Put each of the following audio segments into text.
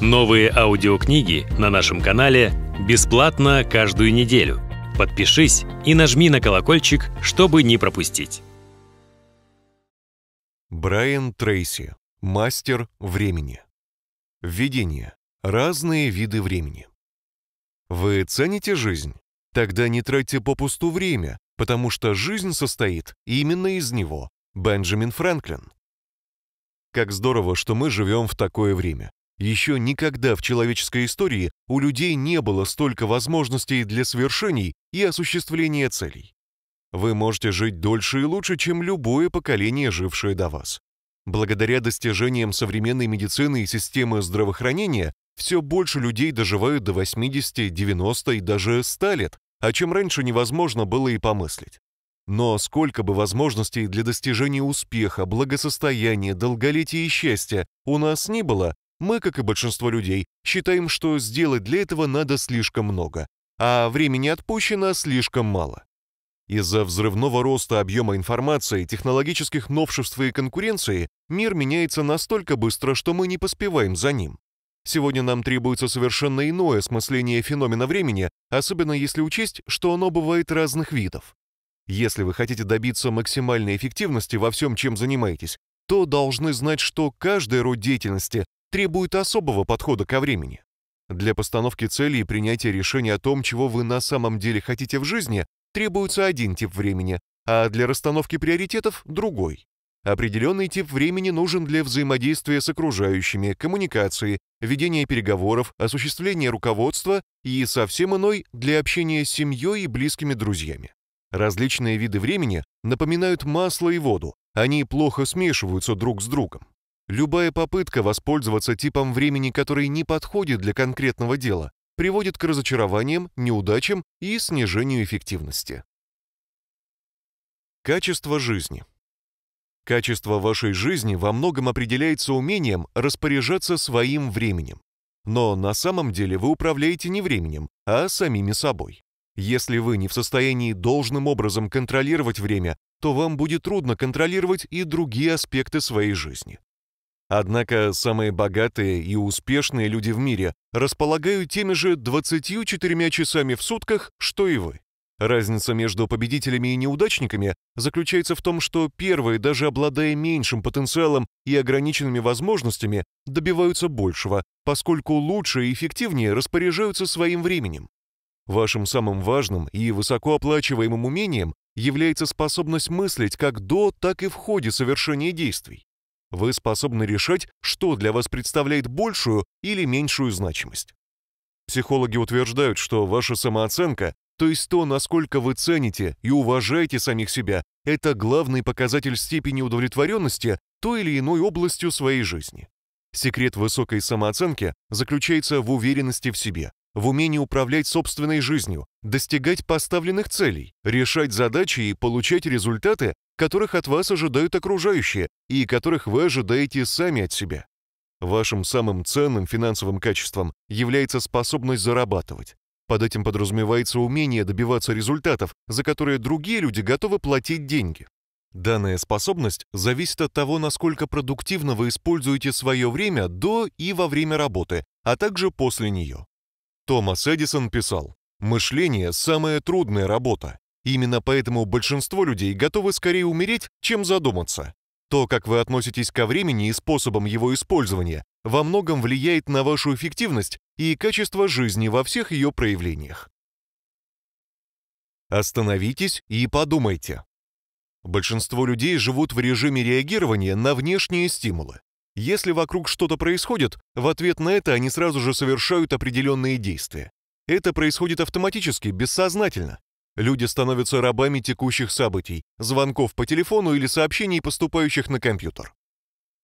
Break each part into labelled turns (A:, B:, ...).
A: Новые аудиокниги на нашем канале бесплатно каждую неделю. Подпишись и нажми на колокольчик, чтобы не пропустить. Брайан Трейси. Мастер времени. Введение. Разные виды времени. Вы цените жизнь? Тогда не тратьте попусту время, потому что жизнь состоит именно из него. Бенджамин Франклин. Как здорово, что мы живем в такое время. Еще никогда в человеческой истории у людей не было столько возможностей для свершений и осуществления целей. Вы можете жить дольше и лучше, чем любое поколение, жившее до вас. Благодаря достижениям современной медицины и системы здравоохранения все больше людей доживают до 80, 90 и даже 100 лет, о чем раньше невозможно было и помыслить. Но сколько бы возможностей для достижения успеха, благосостояния, долголетия и счастья у нас не было, мы, как и большинство людей, считаем, что сделать для этого надо слишком много, а времени отпущено слишком мало. Из-за взрывного роста объема информации, технологических новшеств и конкуренции мир меняется настолько быстро, что мы не поспеваем за ним. Сегодня нам требуется совершенно иное осмысление феномена времени, особенно если учесть, что оно бывает разных видов. Если вы хотите добиться максимальной эффективности во всем, чем занимаетесь, то должны знать, что каждый род деятельности требует особого подхода ко времени. Для постановки цели и принятия решения о том, чего вы на самом деле хотите в жизни, требуется один тип времени, а для расстановки приоритетов – другой. Определенный тип времени нужен для взаимодействия с окружающими, коммуникации, ведения переговоров, осуществления руководства и совсем иной для общения с семьей и близкими друзьями. Различные виды времени напоминают масло и воду, они плохо смешиваются друг с другом. Любая попытка воспользоваться типом времени, который не подходит для конкретного дела, приводит к разочарованиям, неудачам и снижению эффективности. Качество жизни. Качество вашей жизни во многом определяется умением распоряжаться своим временем. Но на самом деле вы управляете не временем, а самими собой. Если вы не в состоянии должным образом контролировать время, то вам будет трудно контролировать и другие аспекты своей жизни. Однако самые богатые и успешные люди в мире располагают теми же 24 часами в сутках, что и вы. Разница между победителями и неудачниками заключается в том, что первые, даже обладая меньшим потенциалом и ограниченными возможностями, добиваются большего, поскольку лучше и эффективнее распоряжаются своим временем. Вашим самым важным и высокооплачиваемым умением является способность мыслить как до, так и в ходе совершения действий. Вы способны решать, что для вас представляет большую или меньшую значимость. Психологи утверждают, что ваша самооценка, то есть то, насколько вы цените и уважаете самих себя, это главный показатель степени удовлетворенности той или иной областью своей жизни. Секрет высокой самооценки заключается в уверенности в себе, в умении управлять собственной жизнью, достигать поставленных целей, решать задачи и получать результаты, которых от вас ожидают окружающие, и которых вы ожидаете сами от себя. Вашим самым ценным финансовым качеством является способность зарабатывать. Под этим подразумевается умение добиваться результатов, за которые другие люди готовы платить деньги. Данная способность зависит от того, насколько продуктивно вы используете свое время до и во время работы, а также после нее. Томас Эдисон писал, «Мышление – самая трудная работа. Именно поэтому большинство людей готовы скорее умереть, чем задуматься. То, как вы относитесь ко времени и способам его использования, во многом влияет на вашу эффективность и качество жизни во всех ее проявлениях. Остановитесь и подумайте. Большинство людей живут в режиме реагирования на внешние стимулы. Если вокруг что-то происходит, в ответ на это они сразу же совершают определенные действия. Это происходит автоматически, бессознательно. Люди становятся рабами текущих событий, звонков по телефону или сообщений, поступающих на компьютер.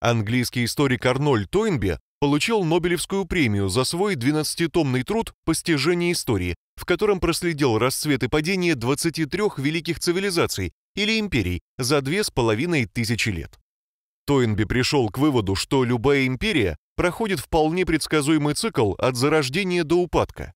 A: Английский историк Арнольд Тойнби получил Нобелевскую премию за свой 12-томный труд «Постижение истории», в котором проследил расцвет и падение 23 великих цивилизаций или империй за две с половиной тысячи лет. Тойнби пришел к выводу, что любая империя проходит вполне предсказуемый цикл от зарождения до упадка.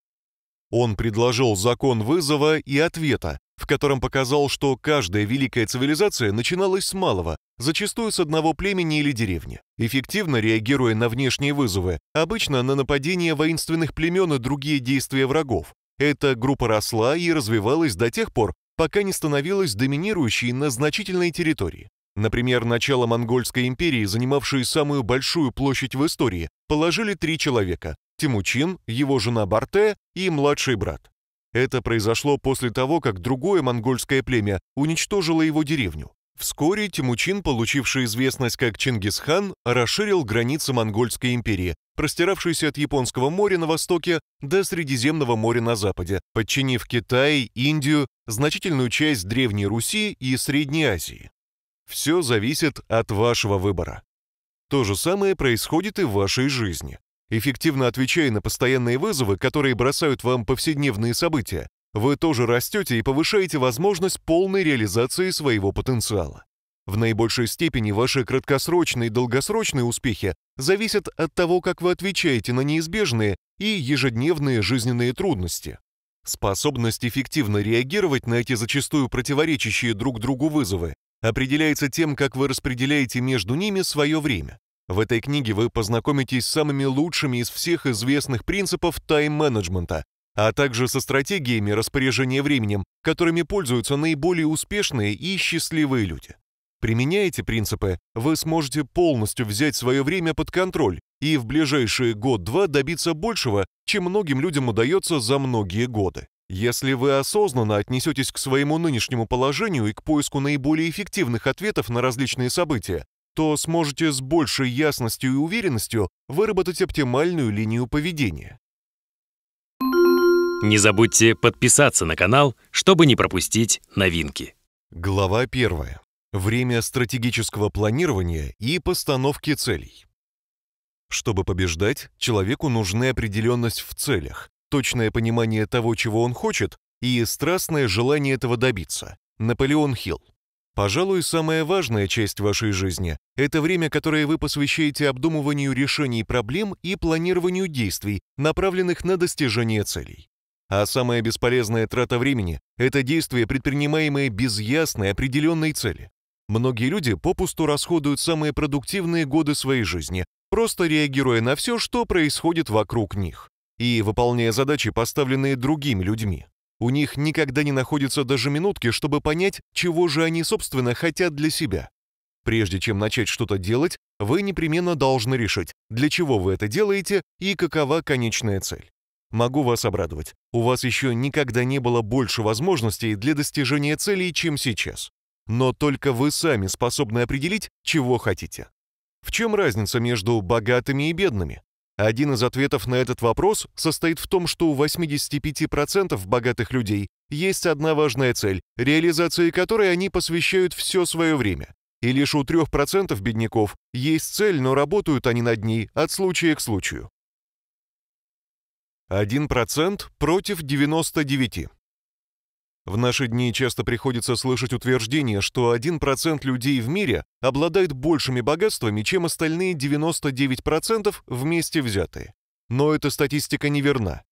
A: Он предложил закон вызова и ответа, в котором показал, что каждая великая цивилизация начиналась с малого, зачастую с одного племени или деревни, эффективно реагируя на внешние вызовы, обычно на нападения воинственных племен и другие действия врагов. Эта группа росла и развивалась до тех пор, пока не становилась доминирующей на значительной территории. Например, начало Монгольской империи, занимавшей самую большую площадь в истории, положили три человека Тимучин, его жена Барте и младший брат. Это произошло после того, как другое монгольское племя уничтожило его деревню. Вскоре Тимучин, получивший известность как Чингисхан, расширил границы Монгольской империи, простиравшейся от Японского моря на востоке до Средиземного моря на западе, подчинив Китай, Индию, значительную часть Древней Руси и Средней Азии. Все зависит от вашего выбора. То же самое происходит и в вашей жизни. Эффективно отвечая на постоянные вызовы, которые бросают вам повседневные события, вы тоже растете и повышаете возможность полной реализации своего потенциала. В наибольшей степени ваши краткосрочные и долгосрочные успехи зависят от того, как вы отвечаете на неизбежные и ежедневные жизненные трудности. Способность эффективно реагировать на эти зачастую противоречащие друг другу вызовы определяется тем, как вы распределяете между ними свое время. В этой книге вы познакомитесь с самыми лучшими из всех известных принципов тайм-менеджмента, а также со стратегиями распоряжения временем, которыми пользуются наиболее успешные и счастливые люди. Применяя эти принципы, вы сможете полностью взять свое время под контроль и в ближайшие год-два добиться большего, чем многим людям удается за многие годы. Если вы осознанно отнесетесь к своему нынешнему положению и к поиску наиболее эффективных ответов на различные события, то сможете с большей ясностью и уверенностью выработать оптимальную линию поведения. Не забудьте подписаться на канал, чтобы не пропустить новинки. Глава первая. Время стратегического планирования и постановки целей. Чтобы побеждать, человеку нужны определенность в целях, точное понимание того, чего он хочет, и страстное желание этого добиться. Наполеон Хилл. Пожалуй, самая важная часть вашей жизни – это время, которое вы посвящаете обдумыванию решений проблем и планированию действий, направленных на достижение целей. А самая бесполезная трата времени – это действия, предпринимаемые без ясной определенной цели. Многие люди попусту расходуют самые продуктивные годы своей жизни, просто реагируя на все, что происходит вокруг них, и выполняя задачи, поставленные другими людьми. У них никогда не находится даже минутки, чтобы понять, чего же они, собственно, хотят для себя. Прежде чем начать что-то делать, вы непременно должны решить, для чего вы это делаете и какова конечная цель. Могу вас обрадовать. У вас еще никогда не было больше возможностей для достижения целей, чем сейчас. Но только вы сами способны определить, чего хотите. В чем разница между богатыми и бедными? Один из ответов на этот вопрос состоит в том, что у 85% богатых людей есть одна важная цель, реализации которой они посвящают все свое время. И лишь у 3% бедняков есть цель, но работают они над ней от случая к случаю. 1% против 99. В наши дни часто приходится слышать утверждение, что 1% людей в мире обладает большими богатствами, чем остальные 99% вместе взятые. Но эта статистика неверна.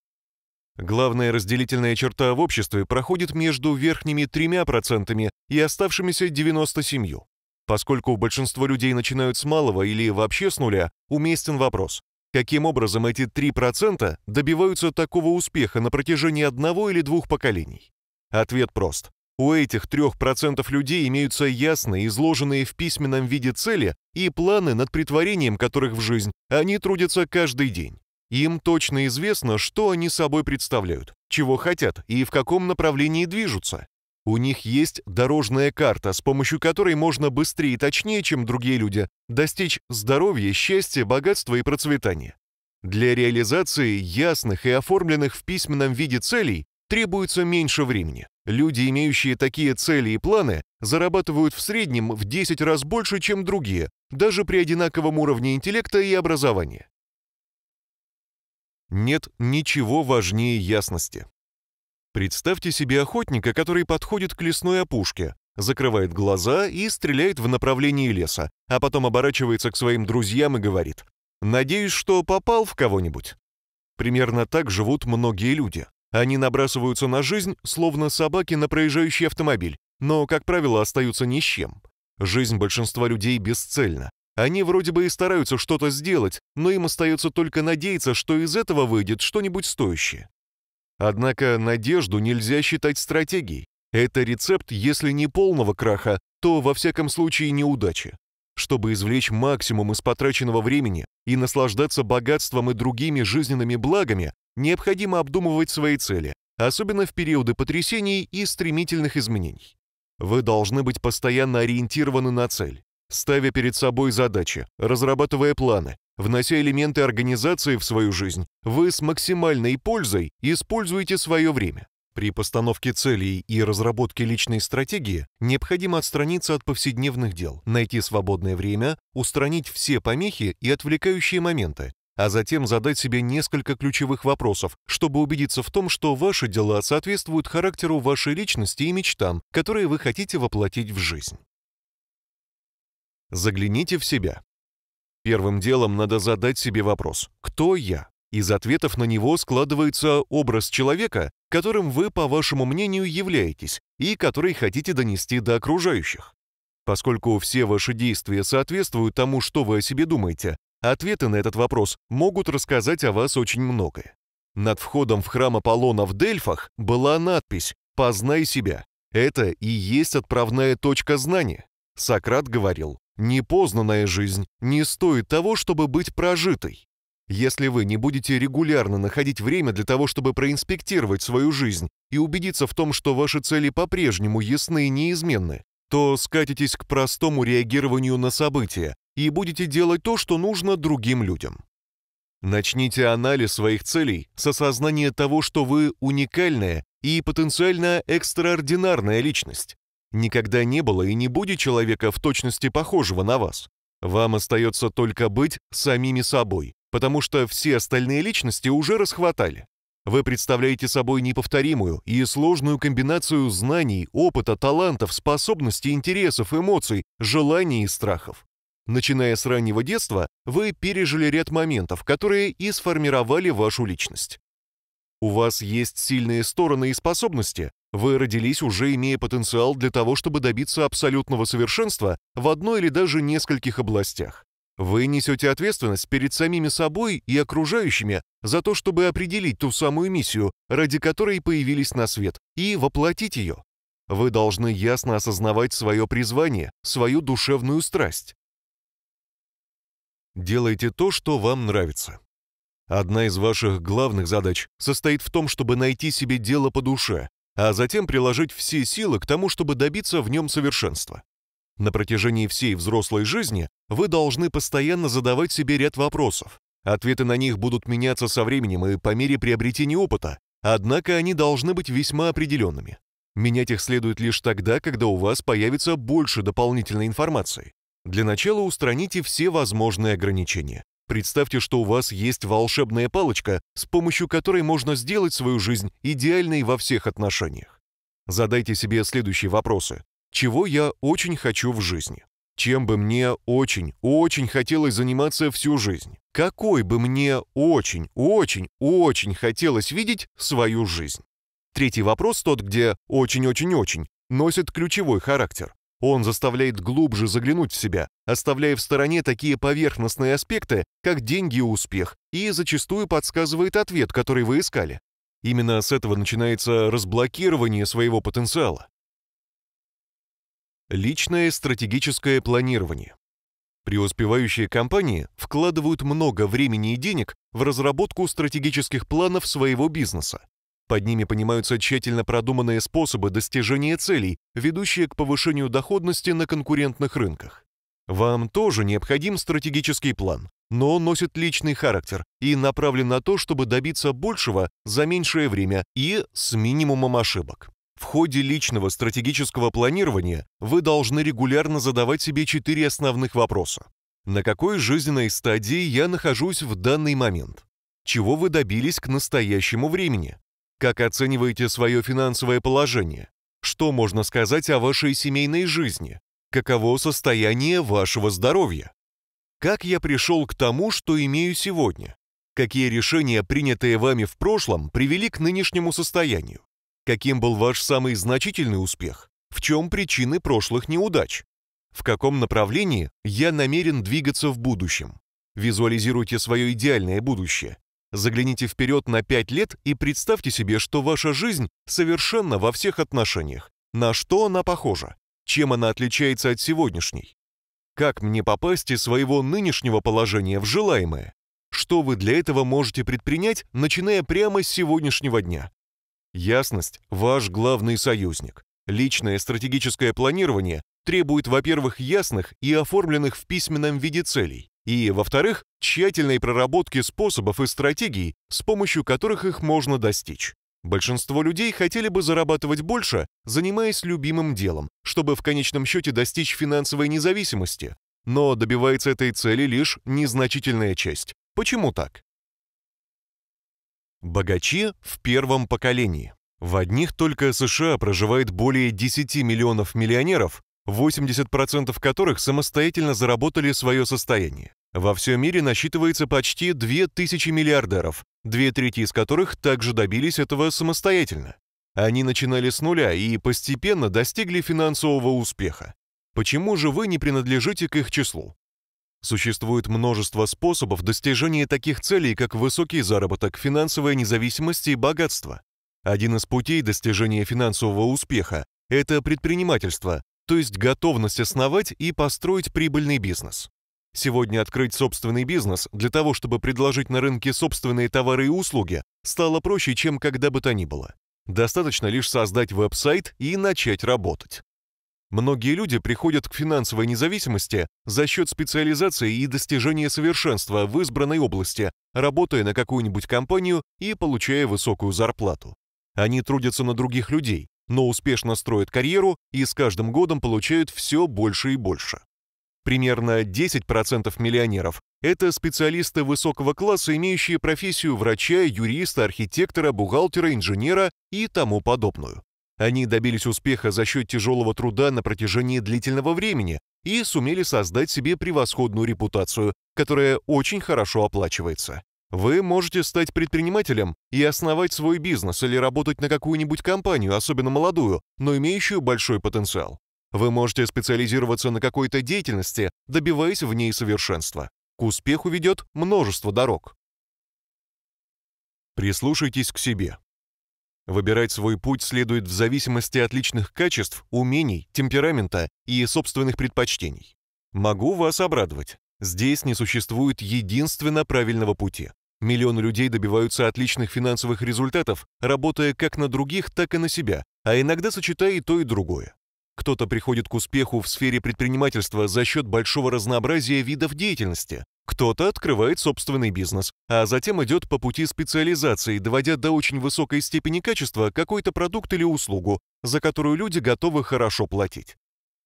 A: Главная разделительная черта в обществе проходит между верхними 3% и оставшимися 97%. Поскольку большинство людей начинают с малого или вообще с нуля, уместен вопрос, каким образом эти 3% добиваются такого успеха на протяжении одного или двух поколений. Ответ прост. У этих 3% людей имеются ясные, изложенные в письменном виде цели и планы, над притворением которых в жизнь они трудятся каждый день. Им точно известно, что они собой представляют, чего хотят и в каком направлении движутся. У них есть дорожная карта, с помощью которой можно быстрее и точнее, чем другие люди, достичь здоровья, счастья, богатства и процветания. Для реализации ясных и оформленных в письменном виде целей требуется меньше времени. Люди, имеющие такие цели и планы, зарабатывают в среднем в 10 раз больше, чем другие, даже при одинаковом уровне интеллекта и образования. Нет ничего важнее ясности. Представьте себе охотника, который подходит к лесной опушке, закрывает глаза и стреляет в направлении леса, а потом оборачивается к своим друзьям и говорит «Надеюсь, что попал в кого-нибудь». Примерно так живут многие люди. Они набрасываются на жизнь, словно собаки на проезжающий автомобиль, но, как правило, остаются ни с чем. Жизнь большинства людей бесцельна. Они вроде бы и стараются что-то сделать, но им остается только надеяться, что из этого выйдет что-нибудь стоящее. Однако надежду нельзя считать стратегией. Это рецепт, если не полного краха, то во всяком случае неудачи чтобы извлечь максимум из потраченного времени и наслаждаться богатством и другими жизненными благами, необходимо обдумывать свои цели, особенно в периоды потрясений и стремительных изменений. Вы должны быть постоянно ориентированы на цель, ставя перед собой задачи, разрабатывая планы, внося элементы организации в свою жизнь, вы с максимальной пользой используете свое время. При постановке целей и разработке личной стратегии необходимо отстраниться от повседневных дел, найти свободное время, устранить все помехи и отвлекающие моменты, а затем задать себе несколько ключевых вопросов, чтобы убедиться в том, что ваши дела соответствуют характеру вашей личности и мечтам, которые вы хотите воплотить в жизнь. Загляните в себя. Первым делом надо задать себе вопрос «Кто я?». Из ответов на него складывается образ человека, которым вы, по вашему мнению, являетесь и который хотите донести до окружающих. Поскольку все ваши действия соответствуют тому, что вы о себе думаете, ответы на этот вопрос могут рассказать о вас очень многое. Над входом в храм Аполлона в Дельфах была надпись «Познай себя». Это и есть отправная точка знания. Сократ говорил, «Непознанная жизнь не стоит того, чтобы быть прожитой». Если вы не будете регулярно находить время для того, чтобы проинспектировать свою жизнь и убедиться в том, что ваши цели по-прежнему ясны и неизменны, то скатитесь к простому реагированию на события и будете делать то, что нужно другим людям. Начните анализ своих целей с осознания того, что вы уникальная и потенциально экстраординарная личность. Никогда не было и не будет человека в точности похожего на вас. Вам остается только быть самими собой потому что все остальные личности уже расхватали. Вы представляете собой неповторимую и сложную комбинацию знаний, опыта, талантов, способностей, интересов, эмоций, желаний и страхов. Начиная с раннего детства, вы пережили ряд моментов, которые и сформировали вашу личность. У вас есть сильные стороны и способности. Вы родились уже имея потенциал для того, чтобы добиться абсолютного совершенства в одной или даже нескольких областях. Вы несете ответственность перед самими собой и окружающими за то, чтобы определить ту самую миссию, ради которой появились на свет, и воплотить ее. Вы должны ясно осознавать свое призвание, свою душевную страсть. Делайте то, что вам нравится. Одна из ваших главных задач состоит в том, чтобы найти себе дело по душе, а затем приложить все силы к тому, чтобы добиться в нем совершенства. На протяжении всей взрослой жизни вы должны постоянно задавать себе ряд вопросов. Ответы на них будут меняться со временем и по мере приобретения опыта, однако они должны быть весьма определенными. Менять их следует лишь тогда, когда у вас появится больше дополнительной информации. Для начала устраните все возможные ограничения. Представьте, что у вас есть волшебная палочка, с помощью которой можно сделать свою жизнь идеальной во всех отношениях. Задайте себе следующие вопросы. Чего я очень хочу в жизни? Чем бы мне очень-очень хотелось заниматься всю жизнь? Какой бы мне очень-очень-очень хотелось видеть свою жизнь? Третий вопрос тот, где «очень-очень-очень» носит ключевой характер. Он заставляет глубже заглянуть в себя, оставляя в стороне такие поверхностные аспекты, как деньги и успех, и зачастую подсказывает ответ, который вы искали. Именно с этого начинается разблокирование своего потенциала. Личное стратегическое планирование. Преуспевающие компании вкладывают много времени и денег в разработку стратегических планов своего бизнеса. Под ними понимаются тщательно продуманные способы достижения целей, ведущие к повышению доходности на конкурентных рынках. Вам тоже необходим стратегический план, но он носит личный характер и направлен на то, чтобы добиться большего за меньшее время и с минимумом ошибок. В ходе личного стратегического планирования вы должны регулярно задавать себе четыре основных вопроса. На какой жизненной стадии я нахожусь в данный момент? Чего вы добились к настоящему времени? Как оцениваете свое финансовое положение? Что можно сказать о вашей семейной жизни? Каково состояние вашего здоровья? Как я пришел к тому, что имею сегодня? Какие решения, принятые вами в прошлом, привели к нынешнему состоянию? Каким был ваш самый значительный успех? В чем причины прошлых неудач? В каком направлении я намерен двигаться в будущем? Визуализируйте свое идеальное будущее. Загляните вперед на 5 лет и представьте себе, что ваша жизнь совершенно во всех отношениях. На что она похожа? Чем она отличается от сегодняшней? Как мне попасть из своего нынешнего положения в желаемое? Что вы для этого можете предпринять, начиная прямо с сегодняшнего дня? Ясность – ваш главный союзник. Личное стратегическое планирование требует, во-первых, ясных и оформленных в письменном виде целей, и, во-вторых, тщательной проработки способов и стратегий, с помощью которых их можно достичь. Большинство людей хотели бы зарабатывать больше, занимаясь любимым делом, чтобы в конечном счете достичь финансовой независимости, но добивается этой цели лишь незначительная часть. Почему так? Богачи в первом поколении. В одних только США проживает более 10 миллионов миллионеров, 80% которых самостоятельно заработали свое состояние. Во всем мире насчитывается почти 2000 миллиардеров, две трети из которых также добились этого самостоятельно. Они начинали с нуля и постепенно достигли финансового успеха. Почему же вы не принадлежите к их числу? Существует множество способов достижения таких целей, как высокий заработок, финансовая независимость и богатство. Один из путей достижения финансового успеха – это предпринимательство, то есть готовность основать и построить прибыльный бизнес. Сегодня открыть собственный бизнес для того, чтобы предложить на рынке собственные товары и услуги, стало проще, чем когда бы то ни было. Достаточно лишь создать веб-сайт и начать работать. Многие люди приходят к финансовой независимости за счет специализации и достижения совершенства в избранной области, работая на какую-нибудь компанию и получая высокую зарплату. Они трудятся на других людей, но успешно строят карьеру и с каждым годом получают все больше и больше. Примерно 10% миллионеров – это специалисты высокого класса, имеющие профессию врача, юриста, архитектора, бухгалтера, инженера и тому подобную. Они добились успеха за счет тяжелого труда на протяжении длительного времени и сумели создать себе превосходную репутацию, которая очень хорошо оплачивается. Вы можете стать предпринимателем и основать свой бизнес или работать на какую-нибудь компанию, особенно молодую, но имеющую большой потенциал. Вы можете специализироваться на какой-то деятельности, добиваясь в ней совершенства. К успеху ведет множество дорог. Прислушайтесь к себе. Выбирать свой путь следует в зависимости от личных качеств, умений, темперамента и собственных предпочтений. Могу вас обрадовать. Здесь не существует единственно правильного пути. Миллионы людей добиваются отличных финансовых результатов, работая как на других, так и на себя, а иногда сочетая и то, и другое. Кто-то приходит к успеху в сфере предпринимательства за счет большого разнообразия видов деятельности, кто-то открывает собственный бизнес, а затем идет по пути специализации, доводя до очень высокой степени качества какой-то продукт или услугу, за которую люди готовы хорошо платить.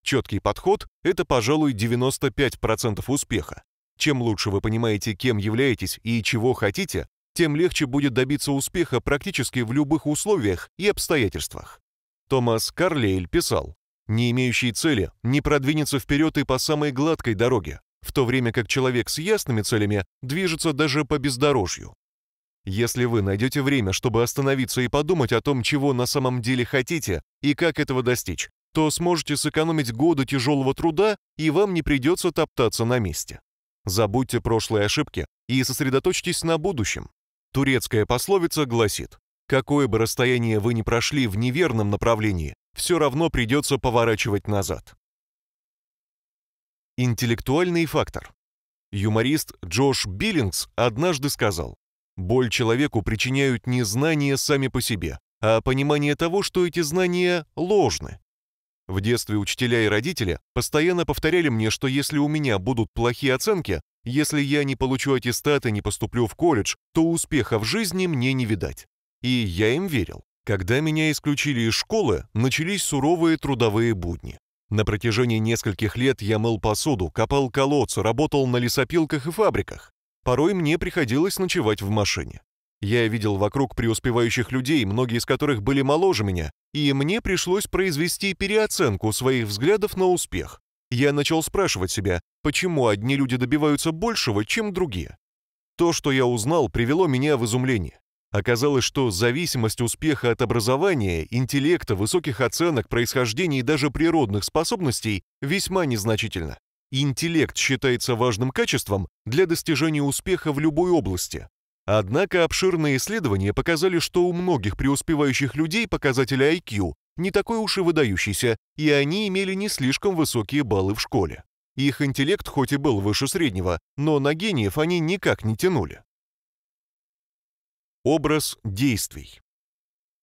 A: Четкий подход – это, пожалуй, 95% успеха. Чем лучше вы понимаете, кем являетесь и чего хотите, тем легче будет добиться успеха практически в любых условиях и обстоятельствах. Томас Карлейль писал, «Не имеющий цели не продвинется вперед и по самой гладкой дороге, в то время как человек с ясными целями движется даже по бездорожью. Если вы найдете время, чтобы остановиться и подумать о том, чего на самом деле хотите и как этого достичь, то сможете сэкономить годы тяжелого труда, и вам не придется топтаться на месте. Забудьте прошлые ошибки и сосредоточьтесь на будущем. Турецкая пословица гласит, какое бы расстояние вы ни прошли в неверном направлении, все равно придется поворачивать назад. Интеллектуальный фактор. Юморист Джош Биллингс однажды сказал, «Боль человеку причиняют не знания сами по себе, а понимание того, что эти знания ложны». В детстве учителя и родители постоянно повторяли мне, что если у меня будут плохие оценки, если я не получу аттестат и не поступлю в колледж, то успеха в жизни мне не видать. И я им верил. Когда меня исключили из школы, начались суровые трудовые будни. На протяжении нескольких лет я мыл посуду, копал колодцы, работал на лесопилках и фабриках. Порой мне приходилось ночевать в машине. Я видел вокруг преуспевающих людей, многие из которых были моложе меня, и мне пришлось произвести переоценку своих взглядов на успех. Я начал спрашивать себя, почему одни люди добиваются большего, чем другие. То, что я узнал, привело меня в изумление. Оказалось, что зависимость успеха от образования, интеллекта, высоких оценок, происхождения и даже природных способностей весьма незначительна. Интеллект считается важным качеством для достижения успеха в любой области. Однако обширные исследования показали, что у многих преуспевающих людей показатели IQ не такой уж и выдающийся, и они имели не слишком высокие баллы в школе. Их интеллект хоть и был выше среднего, но на гениев они никак не тянули. Образ действий.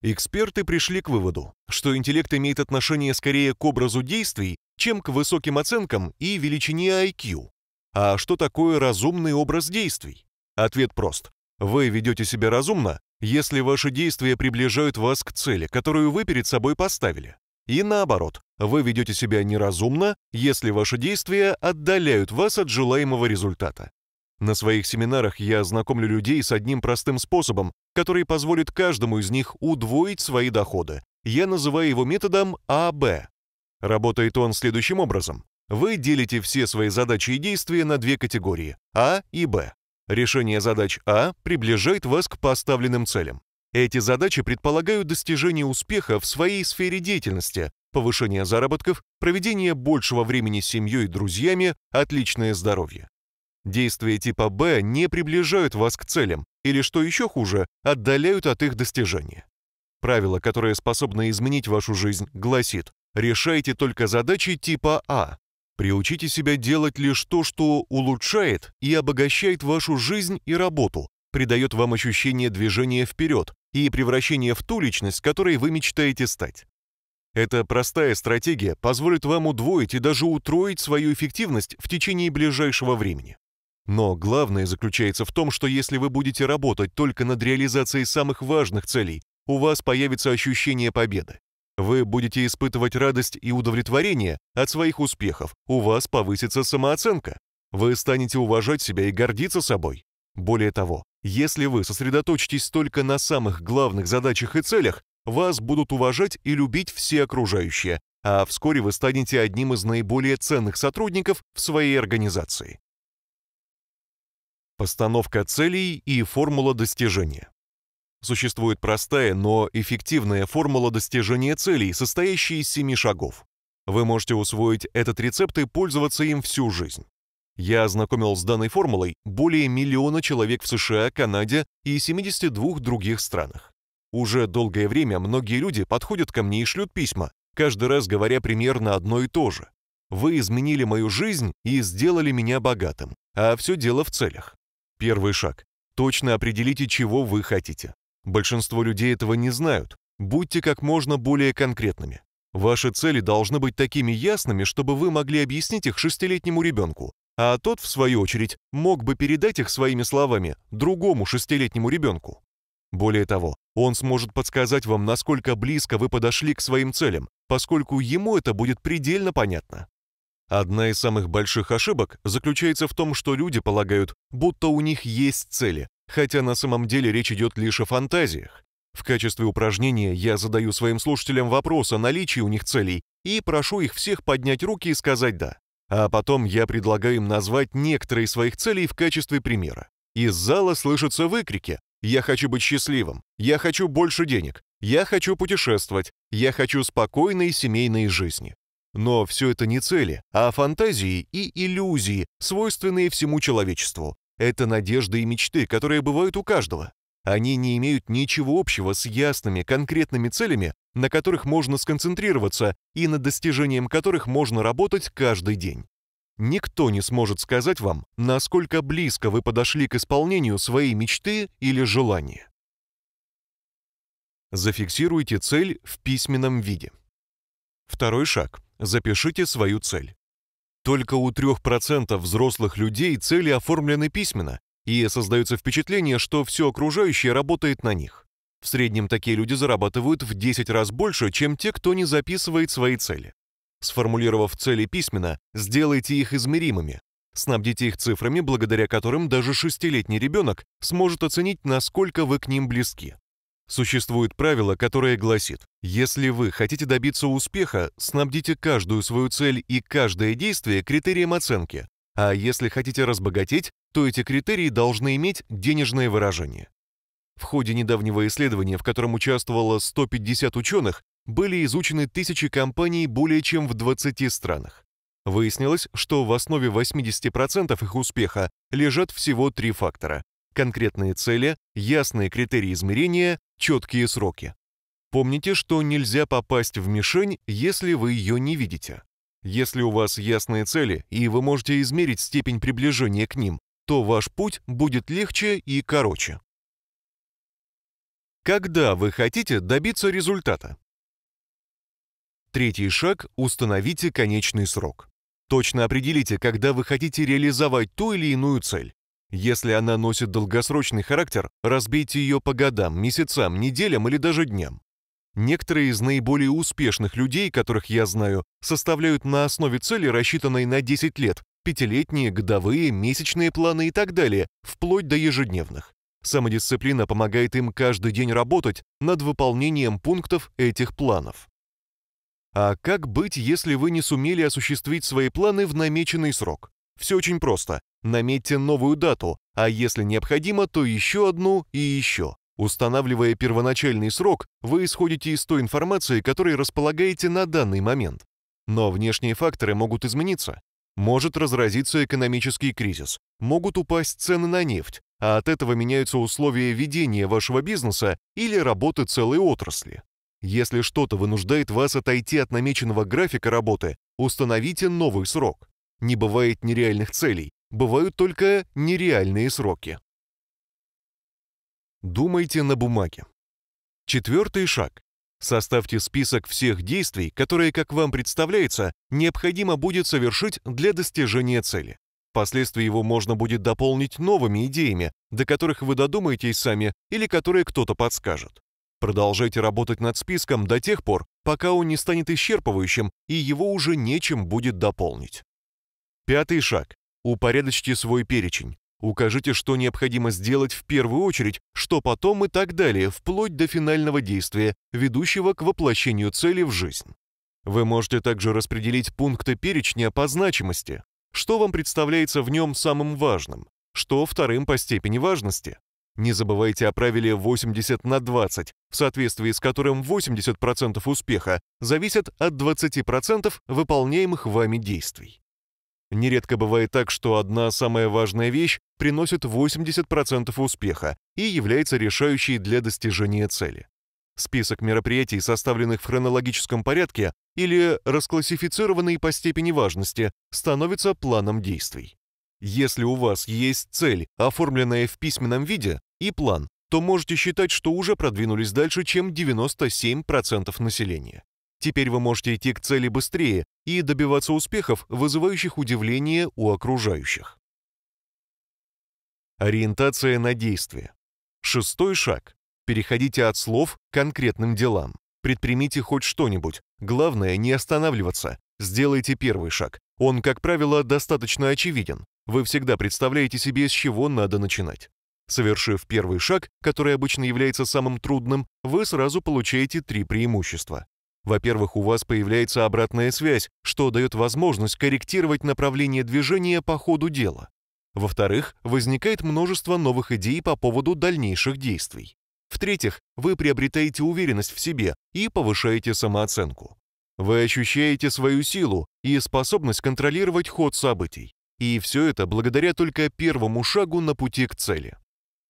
A: Эксперты пришли к выводу, что интеллект имеет отношение скорее к образу действий, чем к высоким оценкам и величине IQ. А что такое разумный образ действий? Ответ прост. Вы ведете себя разумно, если ваши действия приближают вас к цели, которую вы перед собой поставили. И наоборот, вы ведете себя неразумно, если ваши действия отдаляют вас от желаемого результата. На своих семинарах я знакомлю людей с одним простым способом, который позволит каждому из них удвоить свои доходы. Я называю его методом АБ. Работает он следующим образом. Вы делите все свои задачи и действия на две категории – А и Б. Решение задач А приближает вас к поставленным целям. Эти задачи предполагают достижение успеха в своей сфере деятельности, повышение заработков, проведение большего времени с семьей и друзьями, отличное здоровье. Действия типа «Б» не приближают вас к целям, или, что еще хуже, отдаляют от их достижения. Правило, которое способно изменить вашу жизнь, гласит «Решайте только задачи типа А». Приучите себя делать лишь то, что улучшает и обогащает вашу жизнь и работу, придает вам ощущение движения вперед и превращения в ту личность, которой вы мечтаете стать. Эта простая стратегия позволит вам удвоить и даже утроить свою эффективность в течение ближайшего времени. Но главное заключается в том, что если вы будете работать только над реализацией самых важных целей, у вас появится ощущение победы. Вы будете испытывать радость и удовлетворение от своих успехов, у вас повысится самооценка. Вы станете уважать себя и гордиться собой. Более того, если вы сосредоточитесь только на самых главных задачах и целях, вас будут уважать и любить все окружающие, а вскоре вы станете одним из наиболее ценных сотрудников в своей организации постановка целей и формула достижения. Существует простая, но эффективная формула достижения целей, состоящая из семи шагов. Вы можете усвоить этот рецепт и пользоваться им всю жизнь. Я ознакомил с данной формулой более миллиона человек в США, Канаде и 72 других странах. Уже долгое время многие люди подходят ко мне и шлют письма, каждый раз говоря примерно одно и то же. «Вы изменили мою жизнь и сделали меня богатым, а все дело в целях». Первый шаг. Точно определите, чего вы хотите. Большинство людей этого не знают. Будьте как можно более конкретными. Ваши цели должны быть такими ясными, чтобы вы могли объяснить их шестилетнему ребенку, а тот, в свою очередь, мог бы передать их своими словами другому шестилетнему ребенку. Более того, он сможет подсказать вам, насколько близко вы подошли к своим целям, поскольку ему это будет предельно понятно. Одна из самых больших ошибок заключается в том, что люди полагают, будто у них есть цели, хотя на самом деле речь идет лишь о фантазиях. В качестве упражнения я задаю своим слушателям вопрос о наличии у них целей и прошу их всех поднять руки и сказать «да». А потом я предлагаю им назвать некоторые своих целей в качестве примера. Из зала слышатся выкрики «Я хочу быть счастливым», «Я хочу больше денег», «Я хочу путешествовать», «Я хочу спокойной семейной жизни». Но все это не цели, а фантазии и иллюзии, свойственные всему человечеству. Это надежды и мечты, которые бывают у каждого. Они не имеют ничего общего с ясными, конкретными целями, на которых можно сконцентрироваться и над достижением которых можно работать каждый день. Никто не сможет сказать вам, насколько близко вы подошли к исполнению своей мечты или желания. Зафиксируйте цель в письменном виде. Второй шаг. Запишите свою цель. Только у 3% взрослых людей цели оформлены письменно, и создается впечатление, что все окружающее работает на них. В среднем такие люди зарабатывают в 10 раз больше, чем те, кто не записывает свои цели. Сформулировав цели письменно, сделайте их измеримыми. Снабдите их цифрами, благодаря которым даже шестилетний ребенок сможет оценить, насколько вы к ним близки. Существует правило, которое гласит, если вы хотите добиться успеха, снабдите каждую свою цель и каждое действие критерием оценки, а если хотите разбогатеть, то эти критерии должны иметь денежное выражение. В ходе недавнего исследования, в котором участвовало 150 ученых, были изучены тысячи компаний более чем в 20 странах. Выяснилось, что в основе 80% их успеха лежат всего три фактора – конкретные цели, ясные критерии измерения четкие сроки. Помните, что нельзя попасть в мишень, если вы ее не видите. Если у вас ясные цели и вы можете измерить степень приближения к ним, то ваш путь будет легче и короче. Когда вы хотите добиться результата? Третий шаг – установите конечный срок. Точно определите, когда вы хотите реализовать ту или иную цель. Если она носит долгосрочный характер, разбейте ее по годам, месяцам, неделям или даже дням. Некоторые из наиболее успешных людей, которых я знаю, составляют на основе цели, рассчитанной на 10 лет, пятилетние, годовые, месячные планы и так далее, вплоть до ежедневных. Самодисциплина помогает им каждый день работать над выполнением пунктов этих планов. А как быть, если вы не сумели осуществить свои планы в намеченный срок? Все очень просто. Наметьте новую дату, а если необходимо, то еще одну и еще. Устанавливая первоначальный срок, вы исходите из той информации, которой располагаете на данный момент. Но внешние факторы могут измениться. Может разразиться экономический кризис, могут упасть цены на нефть, а от этого меняются условия ведения вашего бизнеса или работы целой отрасли. Если что-то вынуждает вас отойти от намеченного графика работы, установите новый срок. Не бывает нереальных целей, бывают только нереальные сроки. Думайте на бумаге. Четвертый шаг. Составьте список всех действий, которые, как вам представляется, необходимо будет совершить для достижения цели. Впоследствии его можно будет дополнить новыми идеями, до которых вы додумаетесь сами или которые кто-то подскажет. Продолжайте работать над списком до тех пор, пока он не станет исчерпывающим и его уже нечем будет дополнить. Пятый шаг. Упорядочьте свой перечень. Укажите, что необходимо сделать в первую очередь, что потом и так далее, вплоть до финального действия, ведущего к воплощению цели в жизнь. Вы можете также распределить пункты перечня по значимости. Что вам представляется в нем самым важным, что вторым по степени важности. Не забывайте о правиле 80 на 20, в соответствии с которым 80% успеха зависят от 20% выполняемых вами действий. Нередко бывает так, что одна самая важная вещь приносит 80% успеха и является решающей для достижения цели. Список мероприятий, составленных в хронологическом порядке или расклассифицированный по степени важности, становится планом действий. Если у вас есть цель, оформленная в письменном виде, и план, то можете считать, что уже продвинулись дальше, чем 97% населения. Теперь вы можете идти к цели быстрее и добиваться успехов, вызывающих удивление у окружающих. Ориентация на действие. Шестой шаг. Переходите от слов к конкретным делам. Предпримите хоть что-нибудь. Главное не останавливаться. Сделайте первый шаг. Он, как правило, достаточно очевиден. Вы всегда представляете себе, с чего надо начинать. Совершив первый шаг, который обычно является самым трудным, вы сразу получаете три преимущества. Во-первых, у вас появляется обратная связь, что дает возможность корректировать направление движения по ходу дела. Во-вторых, возникает множество новых идей по поводу дальнейших действий. В-третьих, вы приобретаете уверенность в себе и повышаете самооценку. Вы ощущаете свою силу и способность контролировать ход событий. И все это благодаря только первому шагу на пути к цели.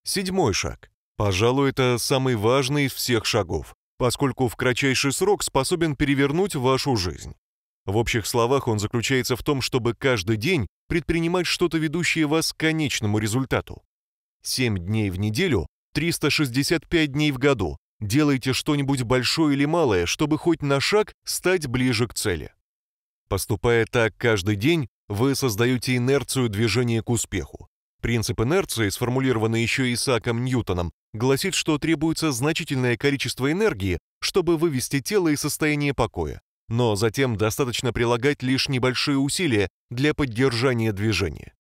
A: Седьмой шаг. Пожалуй, это самый важный из всех шагов поскольку в кратчайший срок способен перевернуть вашу жизнь. В общих словах он заключается в том, чтобы каждый день предпринимать что-то ведущее вас к конечному результату. 7 дней в неделю, 365 дней в году делайте что-нибудь большое или малое, чтобы хоть на шаг стать ближе к цели. Поступая так каждый день, вы создаете инерцию движения к успеху. Принцип инерции, сформулированный еще Исааком Ньютоном, гласит, что требуется значительное количество энергии, чтобы вывести тело из состояния покоя, но затем достаточно прилагать лишь небольшие усилия для поддержания движения.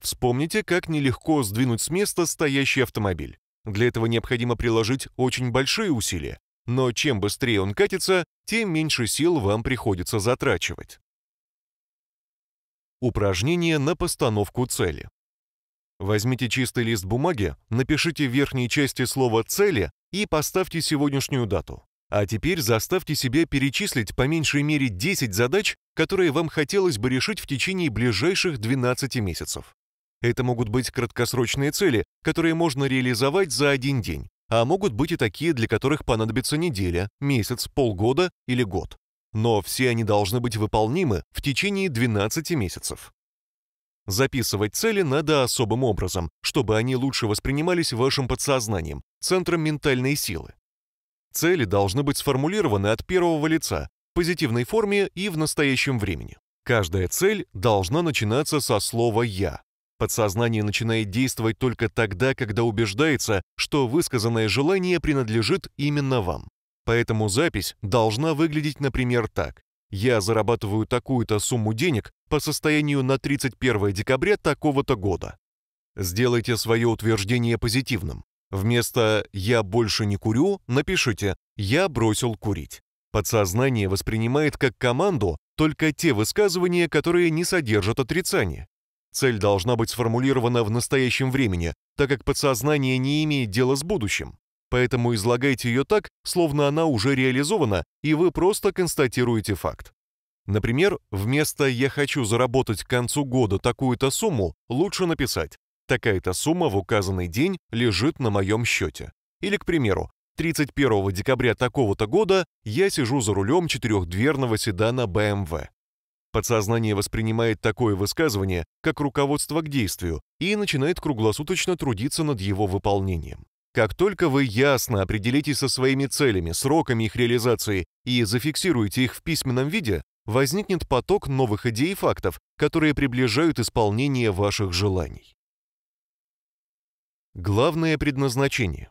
A: Вспомните, как нелегко сдвинуть с места стоящий автомобиль. Для этого необходимо приложить очень большие усилия, но чем быстрее он катится, тем меньше сил вам приходится затрачивать. Упражнение на постановку цели. Возьмите чистый лист бумаги, напишите в верхней части слово «цели» и поставьте сегодняшнюю дату. А теперь заставьте себя перечислить по меньшей мере 10 задач, которые вам хотелось бы решить в течение ближайших 12 месяцев. Это могут быть краткосрочные цели, которые можно реализовать за один день, а могут быть и такие, для которых понадобится неделя, месяц, полгода или год. Но все они должны быть выполнимы в течение 12 месяцев. Записывать цели надо особым образом, чтобы они лучше воспринимались вашим подсознанием, центром ментальной силы. Цели должны быть сформулированы от первого лица, в позитивной форме и в настоящем времени. Каждая цель должна начинаться со слова «я». Подсознание начинает действовать только тогда, когда убеждается, что высказанное желание принадлежит именно вам. Поэтому запись должна выглядеть, например, так. Я зарабатываю такую-то сумму денег по состоянию на 31 декабря такого-то года. Сделайте свое утверждение позитивным. Вместо «я больше не курю» напишите «я бросил курить». Подсознание воспринимает как команду только те высказывания, которые не содержат отрицания. Цель должна быть сформулирована в настоящем времени, так как подсознание не имеет дела с будущим поэтому излагайте ее так, словно она уже реализована, и вы просто констатируете факт. Например, вместо «я хочу заработать к концу года такую-то сумму» лучше написать «такая-то сумма в указанный день лежит на моем счете». Или, к примеру, 31 декабря такого-то года я сижу за рулем четырехдверного седана BMW. Эм Подсознание воспринимает такое высказывание как руководство к действию и начинает круглосуточно трудиться над его выполнением. Как только вы ясно определитесь со своими целями, сроками их реализации и зафиксируете их в письменном виде, возникнет поток новых идей и фактов, которые приближают исполнение ваших желаний. Главное предназначение.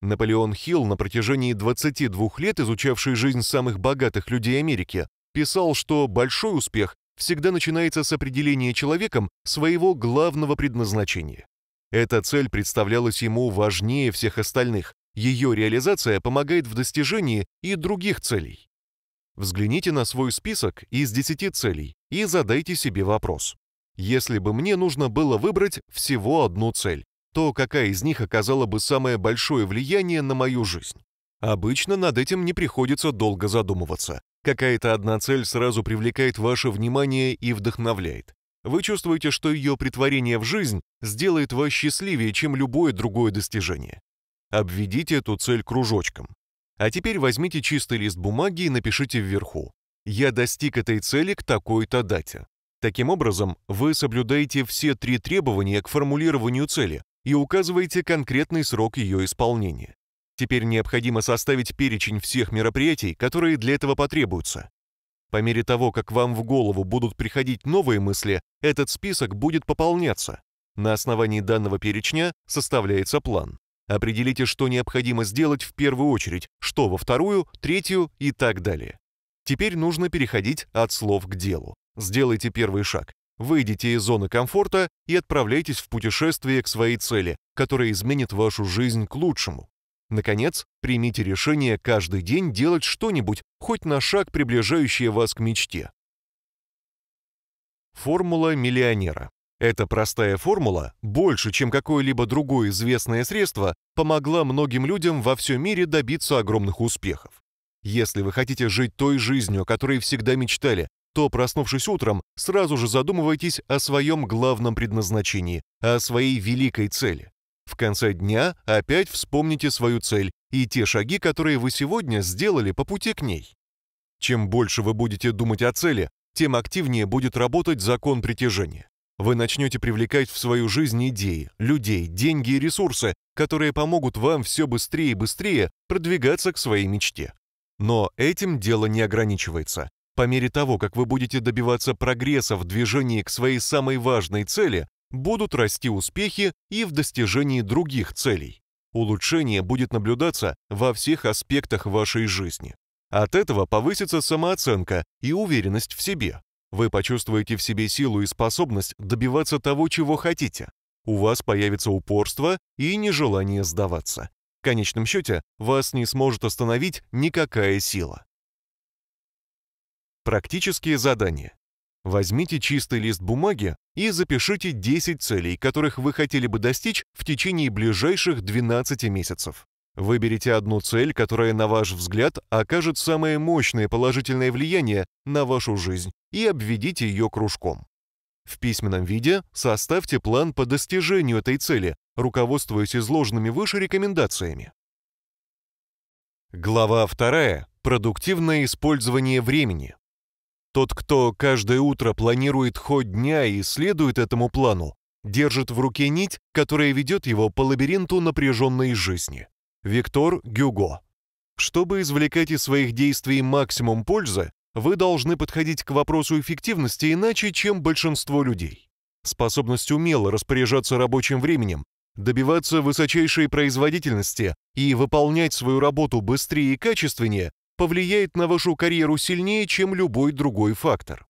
A: Наполеон Хилл, на протяжении 22 лет изучавший жизнь самых богатых людей Америки, писал, что большой успех всегда начинается с определения человеком своего главного предназначения. Эта цель представлялась ему важнее всех остальных. Ее реализация помогает в достижении и других целей. Взгляните на свой список из 10 целей и задайте себе вопрос. Если бы мне нужно было выбрать всего одну цель, то какая из них оказала бы самое большое влияние на мою жизнь? Обычно над этим не приходится долго задумываться. Какая-то одна цель сразу привлекает ваше внимание и вдохновляет вы чувствуете, что ее притворение в жизнь сделает вас счастливее, чем любое другое достижение. Обведите эту цель кружочком. А теперь возьмите чистый лист бумаги и напишите вверху «Я достиг этой цели к такой-то дате». Таким образом, вы соблюдаете все три требования к формулированию цели и указываете конкретный срок ее исполнения. Теперь необходимо составить перечень всех мероприятий, которые для этого потребуются, по мере того, как вам в голову будут приходить новые мысли, этот список будет пополняться. На основании данного перечня составляется план. Определите, что необходимо сделать в первую очередь, что во вторую, третью и так далее. Теперь нужно переходить от слов к делу. Сделайте первый шаг. Выйдите из зоны комфорта и отправляйтесь в путешествие к своей цели, которая изменит вашу жизнь к лучшему. Наконец, примите решение каждый день делать что-нибудь, хоть на шаг приближающее вас к мечте. Формула миллионера. Эта простая формула, больше, чем какое-либо другое известное средство, помогла многим людям во всем мире добиться огромных успехов. Если вы хотите жить той жизнью, о которой всегда мечтали, то, проснувшись утром, сразу же задумывайтесь о своем главном предназначении, о своей великой цели. В конце дня опять вспомните свою цель и те шаги, которые вы сегодня сделали по пути к ней. Чем больше вы будете думать о цели, тем активнее будет работать закон притяжения. Вы начнете привлекать в свою жизнь идеи, людей, деньги и ресурсы, которые помогут вам все быстрее и быстрее продвигаться к своей мечте. Но этим дело не ограничивается. По мере того, как вы будете добиваться прогресса в движении к своей самой важной цели, будут расти успехи и в достижении других целей. Улучшение будет наблюдаться во всех аспектах вашей жизни. От этого повысится самооценка и уверенность в себе. Вы почувствуете в себе силу и способность добиваться того, чего хотите. У вас появится упорство и нежелание сдаваться. В конечном счете, вас не сможет остановить никакая сила. Практические задания. Возьмите чистый лист бумаги и запишите 10 целей, которых вы хотели бы достичь в течение ближайших 12 месяцев. Выберите одну цель, которая, на ваш взгляд, окажет самое мощное положительное влияние на вашу жизнь, и обведите ее кружком. В письменном виде составьте план по достижению этой цели, руководствуясь изложенными выше рекомендациями. Глава 2. Продуктивное использование времени. Тот, кто каждое утро планирует ход дня и следует этому плану, держит в руке нить, которая ведет его по лабиринту напряженной жизни. Виктор Гюго. Чтобы извлекать из своих действий максимум пользы, вы должны подходить к вопросу эффективности иначе, чем большинство людей. Способность умело распоряжаться рабочим временем, добиваться высочайшей производительности и выполнять свою работу быстрее и качественнее повлияет на вашу карьеру сильнее, чем любой другой фактор.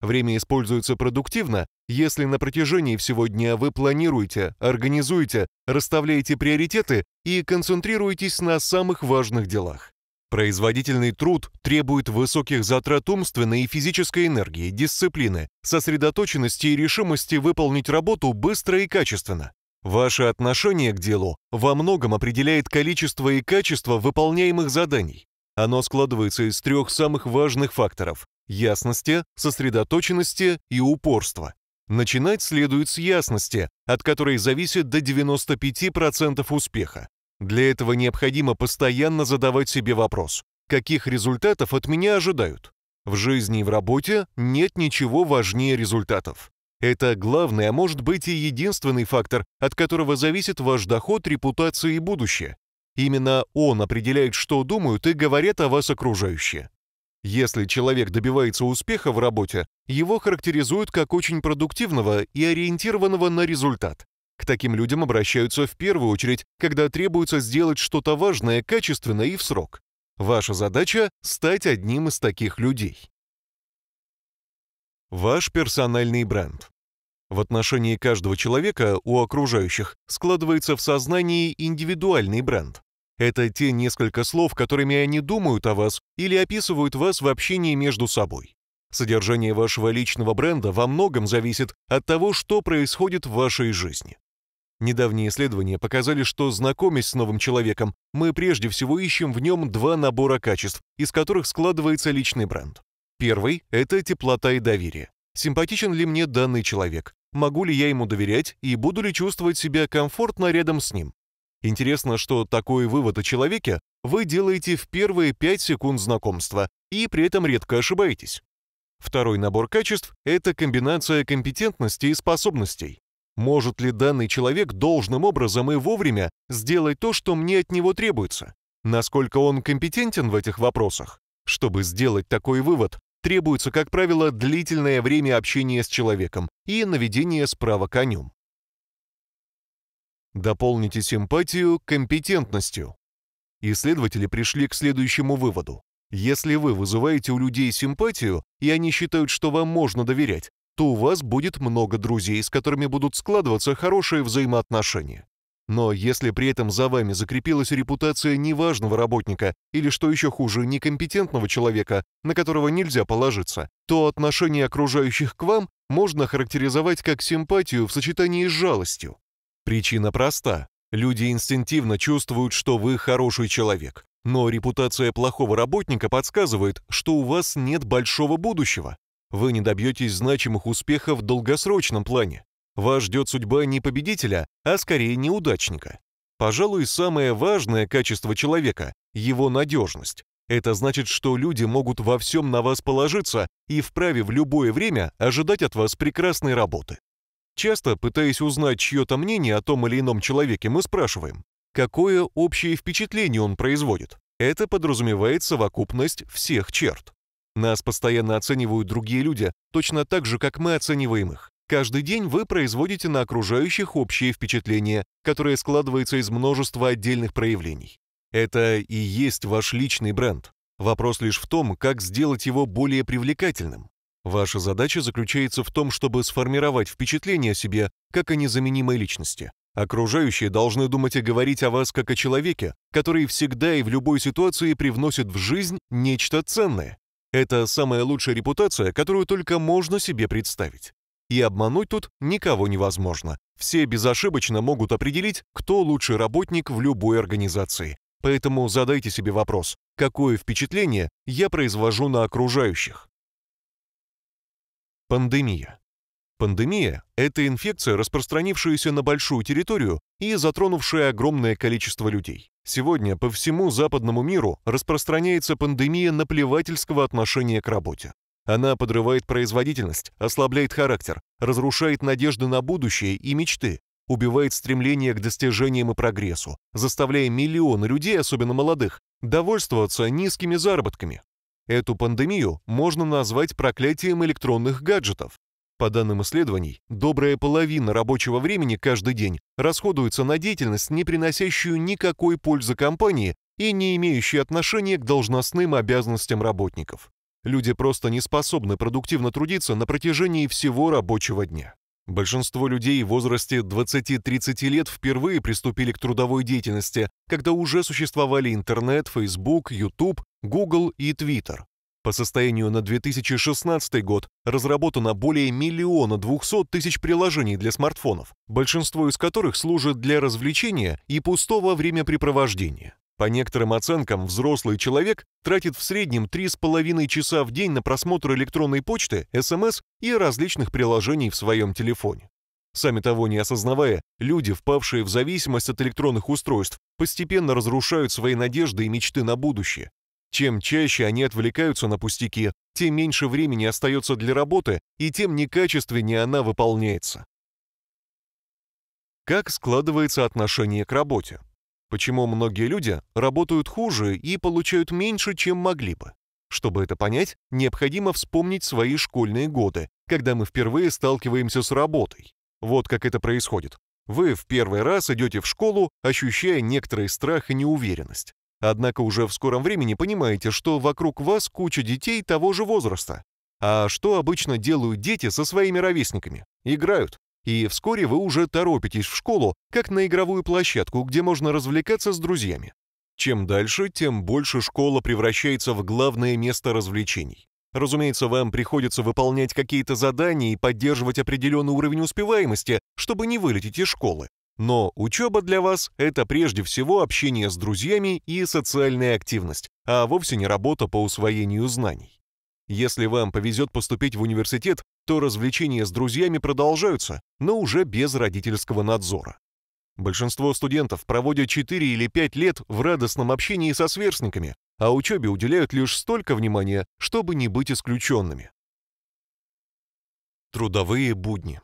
A: Время используется продуктивно, если на протяжении всего дня вы планируете, организуете, расставляете приоритеты и концентрируетесь на самых важных делах. Производительный труд требует высоких затрат умственной и физической энергии, дисциплины, сосредоточенности и решимости выполнить работу быстро и качественно. Ваше отношение к делу во многом определяет количество и качество выполняемых заданий. Оно складывается из трех самых важных факторов – ясности, сосредоточенности и упорства. Начинать следует с ясности, от которой зависит до 95% успеха. Для этого необходимо постоянно задавать себе вопрос «Каких результатов от меня ожидают?» В жизни и в работе нет ничего важнее результатов. Это главный, а может быть и единственный фактор, от которого зависит ваш доход, репутация и будущее. Именно он определяет, что думают и говорят о вас окружающие. Если человек добивается успеха в работе, его характеризуют как очень продуктивного и ориентированного на результат. К таким людям обращаются в первую очередь, когда требуется сделать что-то важное, качественно и в срок. Ваша задача – стать одним из таких людей. Ваш персональный бренд. В отношении каждого человека у окружающих складывается в сознании индивидуальный бренд. Это те несколько слов, которыми они думают о вас или описывают вас в общении между собой. Содержание вашего личного бренда во многом зависит от того, что происходит в вашей жизни. Недавние исследования показали, что, знакомясь с новым человеком, мы прежде всего ищем в нем два набора качеств, из которых складывается личный бренд. Первый – это теплота и доверие. Симпатичен ли мне данный человек? Могу ли я ему доверять и буду ли чувствовать себя комфортно рядом с ним? Интересно, что такой вывод о человеке вы делаете в первые 5 секунд знакомства и при этом редко ошибаетесь. Второй набор качеств – это комбинация компетентности и способностей. Может ли данный человек должным образом и вовремя сделать то, что мне от него требуется? Насколько он компетентен в этих вопросах? Чтобы сделать такой вывод, требуется, как правило, длительное время общения с человеком и наведение справок о нем. Дополните симпатию компетентностью. Исследователи пришли к следующему выводу. Если вы вызываете у людей симпатию, и они считают, что вам можно доверять, то у вас будет много друзей, с которыми будут складываться хорошие взаимоотношения. Но если при этом за вами закрепилась репутация неважного работника или, что еще хуже, некомпетентного человека, на которого нельзя положиться, то отношение окружающих к вам можно характеризовать как симпатию в сочетании с жалостью. Причина проста. Люди инстинктивно чувствуют, что вы хороший человек. Но репутация плохого работника подсказывает, что у вас нет большого будущего. Вы не добьетесь значимых успехов в долгосрочном плане. Вас ждет судьба не победителя, а скорее неудачника. Пожалуй, самое важное качество человека – его надежность. Это значит, что люди могут во всем на вас положиться и вправе в любое время ожидать от вас прекрасной работы. Часто, пытаясь узнать чье-то мнение о том или ином человеке, мы спрашиваем, какое общее впечатление он производит. Это подразумевает совокупность всех черт. Нас постоянно оценивают другие люди, точно так же, как мы оцениваем их. Каждый день вы производите на окружающих общее впечатление, которое складывается из множества отдельных проявлений. Это и есть ваш личный бренд. Вопрос лишь в том, как сделать его более привлекательным. Ваша задача заключается в том, чтобы сформировать впечатление о себе как о незаменимой личности. Окружающие должны думать и говорить о вас как о человеке, который всегда и в любой ситуации привносит в жизнь нечто ценное. Это самая лучшая репутация, которую только можно себе представить. И обмануть тут никого невозможно. Все безошибочно могут определить, кто лучший работник в любой организации. Поэтому задайте себе вопрос, какое впечатление я произвожу на окружающих. Пандемия. Пандемия – это инфекция, распространившаяся на большую территорию и затронувшая огромное количество людей. Сегодня по всему западному миру распространяется пандемия наплевательского отношения к работе. Она подрывает производительность, ослабляет характер, разрушает надежды на будущее и мечты, убивает стремление к достижениям и прогрессу, заставляя миллионы людей, особенно молодых, довольствоваться низкими заработками, Эту пандемию можно назвать проклятием электронных гаджетов. По данным исследований, добрая половина рабочего времени каждый день расходуется на деятельность, не приносящую никакой пользы компании и не имеющую отношения к должностным обязанностям работников. Люди просто не способны продуктивно трудиться на протяжении всего рабочего дня. Большинство людей в возрасте 20-30 лет впервые приступили к трудовой деятельности, когда уже существовали интернет, Facebook, YouTube Google и Twitter. По состоянию на 2016 год разработано более миллиона двухсот тысяч приложений для смартфонов, большинство из которых служит для развлечения и пустого времяпрепровождения. По некоторым оценкам, взрослый человек тратит в среднем 3,5 часа в день на просмотр электронной почты, СМС и различных приложений в своем телефоне. Сами того не осознавая, люди, впавшие в зависимость от электронных устройств, постепенно разрушают свои надежды и мечты на будущее, чем чаще они отвлекаются на пустяки, тем меньше времени остается для работы и тем некачественнее она выполняется. Как складывается отношение к работе? Почему многие люди работают хуже и получают меньше, чем могли бы? Чтобы это понять, необходимо вспомнить свои школьные годы, когда мы впервые сталкиваемся с работой. Вот как это происходит. Вы в первый раз идете в школу, ощущая некоторый страх и неуверенность. Однако уже в скором времени понимаете, что вокруг вас куча детей того же возраста. А что обычно делают дети со своими ровесниками? Играют. И вскоре вы уже торопитесь в школу, как на игровую площадку, где можно развлекаться с друзьями. Чем дальше, тем больше школа превращается в главное место развлечений. Разумеется, вам приходится выполнять какие-то задания и поддерживать определенный уровень успеваемости, чтобы не вылететь из школы. Но учеба для вас – это прежде всего общение с друзьями и социальная активность, а вовсе не работа по усвоению знаний. Если вам повезет поступить в университет, то развлечения с друзьями продолжаются, но уже без родительского надзора. Большинство студентов проводят 4 или 5 лет в радостном общении со сверстниками, а учебе уделяют лишь столько внимания, чтобы не быть исключенными. Трудовые будни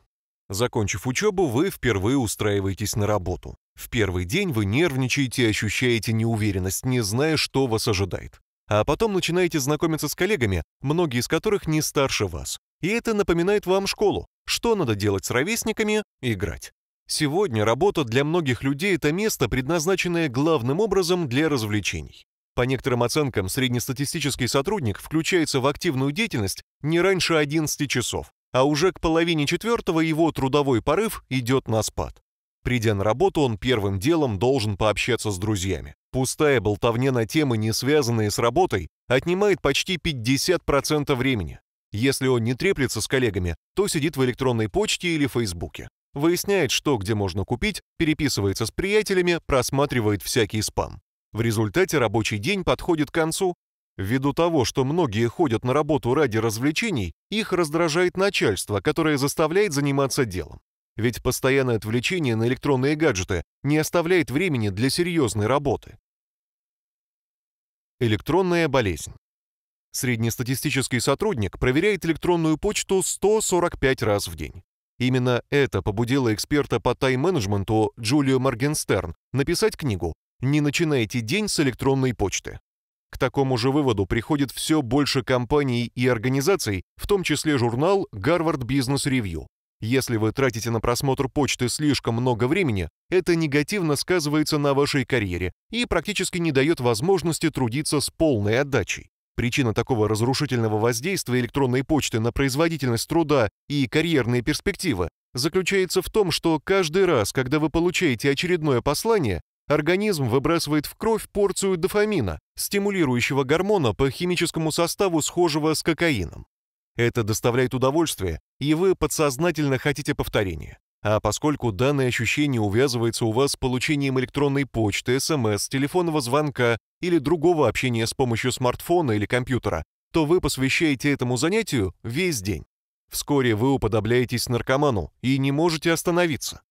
A: Закончив учебу, вы впервые устраиваетесь на работу. В первый день вы нервничаете, ощущаете неуверенность, не зная, что вас ожидает. А потом начинаете знакомиться с коллегами, многие из которых не старше вас. И это напоминает вам школу. Что надо делать с ровесниками? Играть. Сегодня работа для многих людей – это место, предназначенное главным образом для развлечений. По некоторым оценкам, среднестатистический сотрудник включается в активную деятельность не раньше 11 часов, а уже к половине четвертого его трудовой порыв идет на спад. Придя на работу, он первым делом должен пообщаться с друзьями. Пустая болтовня на темы, не связанные с работой, отнимает почти 50% времени. Если он не треплется с коллегами, то сидит в электронной почте или Фейсбуке. Выясняет, что где можно купить, переписывается с приятелями, просматривает всякий спам. В результате рабочий день подходит к концу, Ввиду того, что многие ходят на работу ради развлечений, их раздражает начальство, которое заставляет заниматься делом. Ведь постоянное отвлечение на электронные гаджеты не оставляет времени для серьезной работы. Электронная болезнь. Среднестатистический сотрудник проверяет электронную почту 145 раз в день. Именно это побудило эксперта по тайм-менеджменту Джулию Моргенстерн написать книгу «Не начинайте день с электронной почты» такому же выводу приходит все больше компаний и организаций, в том числе журнал Гарвард Бизнес Ревью. Если вы тратите на просмотр почты слишком много времени, это негативно сказывается на вашей карьере и практически не дает возможности трудиться с полной отдачей. Причина такого разрушительного воздействия электронной почты на производительность труда и карьерные перспективы заключается в том, что каждый раз, когда вы получаете очередное послание, Организм выбрасывает в кровь порцию дофамина, стимулирующего гормона по химическому составу, схожего с кокаином. Это доставляет удовольствие, и вы подсознательно хотите повторения. А поскольку данное ощущение увязывается у вас с получением электронной почты, СМС, телефонного звонка или другого общения с помощью смартфона или компьютера, то вы посвящаете этому занятию весь день. Вскоре вы уподобляетесь наркоману и не можете остановиться.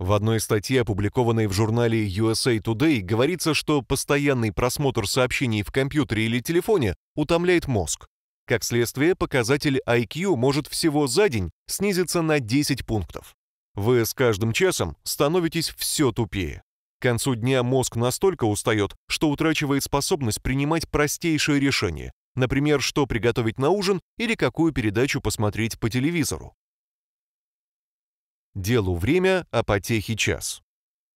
A: В одной статье, опубликованной в журнале USA Today, говорится, что постоянный просмотр сообщений в компьютере или телефоне утомляет мозг. Как следствие, показатель IQ может всего за день снизиться на 10 пунктов. Вы с каждым часом становитесь все тупее. К концу дня мозг настолько устает, что утрачивает способность принимать простейшие решения, например, что приготовить на ужин или какую передачу посмотреть по телевизору. Делу время, а потехе час.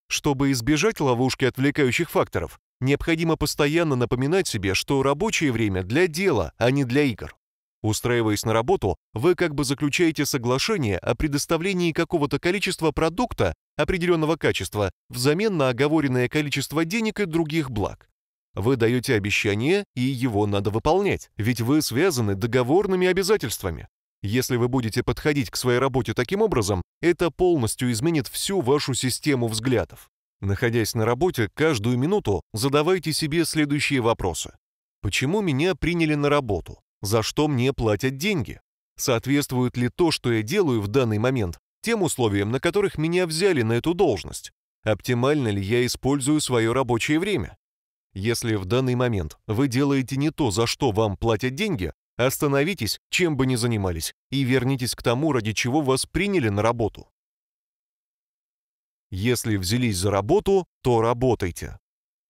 A: Чтобы избежать ловушки отвлекающих факторов, необходимо постоянно напоминать себе, что рабочее время для дела, а не для игр. Устраиваясь на работу, вы как бы заключаете соглашение о предоставлении какого-то количества продукта определенного качества взамен на оговоренное количество денег и других благ. Вы даете обещание, и его надо выполнять, ведь вы связаны договорными обязательствами. Если вы будете подходить к своей работе таким образом, это полностью изменит всю вашу систему взглядов. Находясь на работе, каждую минуту задавайте себе следующие вопросы. Почему меня приняли на работу? За что мне платят деньги? Соответствует ли то, что я делаю в данный момент, тем условиям, на которых меня взяли на эту должность? Оптимально ли я использую свое рабочее время? Если в данный момент вы делаете не то, за что вам платят деньги, Остановитесь, чем бы ни занимались, и вернитесь к тому, ради чего вас приняли на работу. Если взялись за работу, то работайте.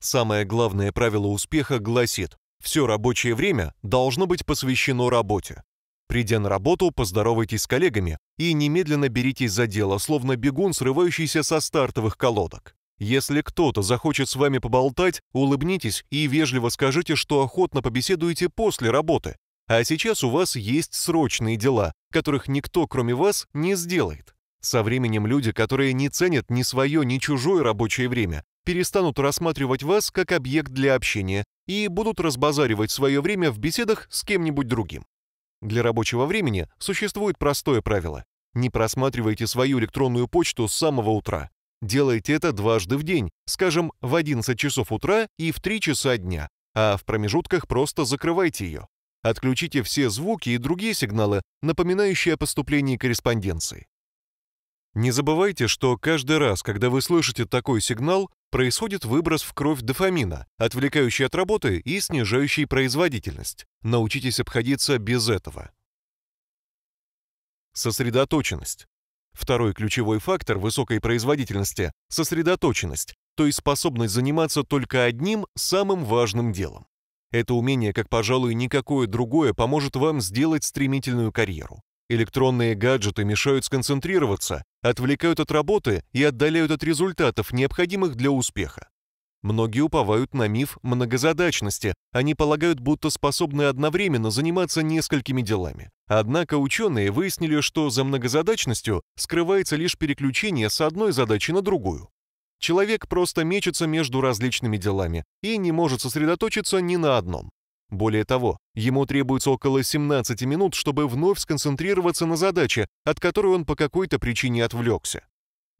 A: Самое главное правило успеха гласит, все рабочее время должно быть посвящено работе. Придя на работу, поздоровайтесь с коллегами и немедленно беритесь за дело, словно бегун, срывающийся со стартовых колодок. Если кто-то захочет с вами поболтать, улыбнитесь и вежливо скажите, что охотно побеседуете после работы, а сейчас у вас есть срочные дела, которых никто, кроме вас, не сделает. Со временем люди, которые не ценят ни свое, ни чужое рабочее время, перестанут рассматривать вас как объект для общения и будут разбазаривать свое время в беседах с кем-нибудь другим. Для рабочего времени существует простое правило. Не просматривайте свою электронную почту с самого утра. Делайте это дважды в день, скажем, в 11 часов утра и в 3 часа дня, а в промежутках просто закрывайте ее. Отключите все звуки и другие сигналы, напоминающие о поступлении корреспонденции. Не забывайте, что каждый раз, когда вы слышите такой сигнал, происходит выброс в кровь дофамина, отвлекающий от работы и снижающий производительность. Научитесь обходиться без этого. Сосредоточенность. Второй ключевой фактор высокой производительности – сосредоточенность, то есть способность заниматься только одним самым важным делом. Это умение, как, пожалуй, никакое другое, поможет вам сделать стремительную карьеру. Электронные гаджеты мешают сконцентрироваться, отвлекают от работы и отдаляют от результатов, необходимых для успеха. Многие уповают на миф многозадачности. Они полагают, будто способны одновременно заниматься несколькими делами. Однако ученые выяснили, что за многозадачностью скрывается лишь переключение с одной задачи на другую. Человек просто мечется между различными делами и не может сосредоточиться ни на одном. Более того, ему требуется около 17 минут, чтобы вновь сконцентрироваться на задаче, от которой он по какой-то причине отвлекся.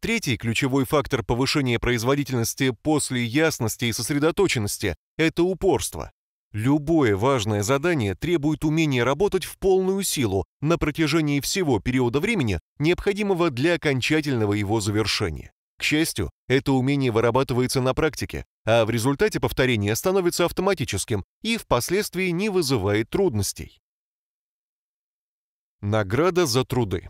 A: Третий ключевой фактор повышения производительности после ясности и сосредоточенности – это упорство. Любое важное задание требует умения работать в полную силу на протяжении всего периода времени, необходимого для окончательного его завершения. К счастью, это умение вырабатывается на практике, а в результате повторения становится автоматическим и впоследствии не вызывает трудностей. Награда за труды.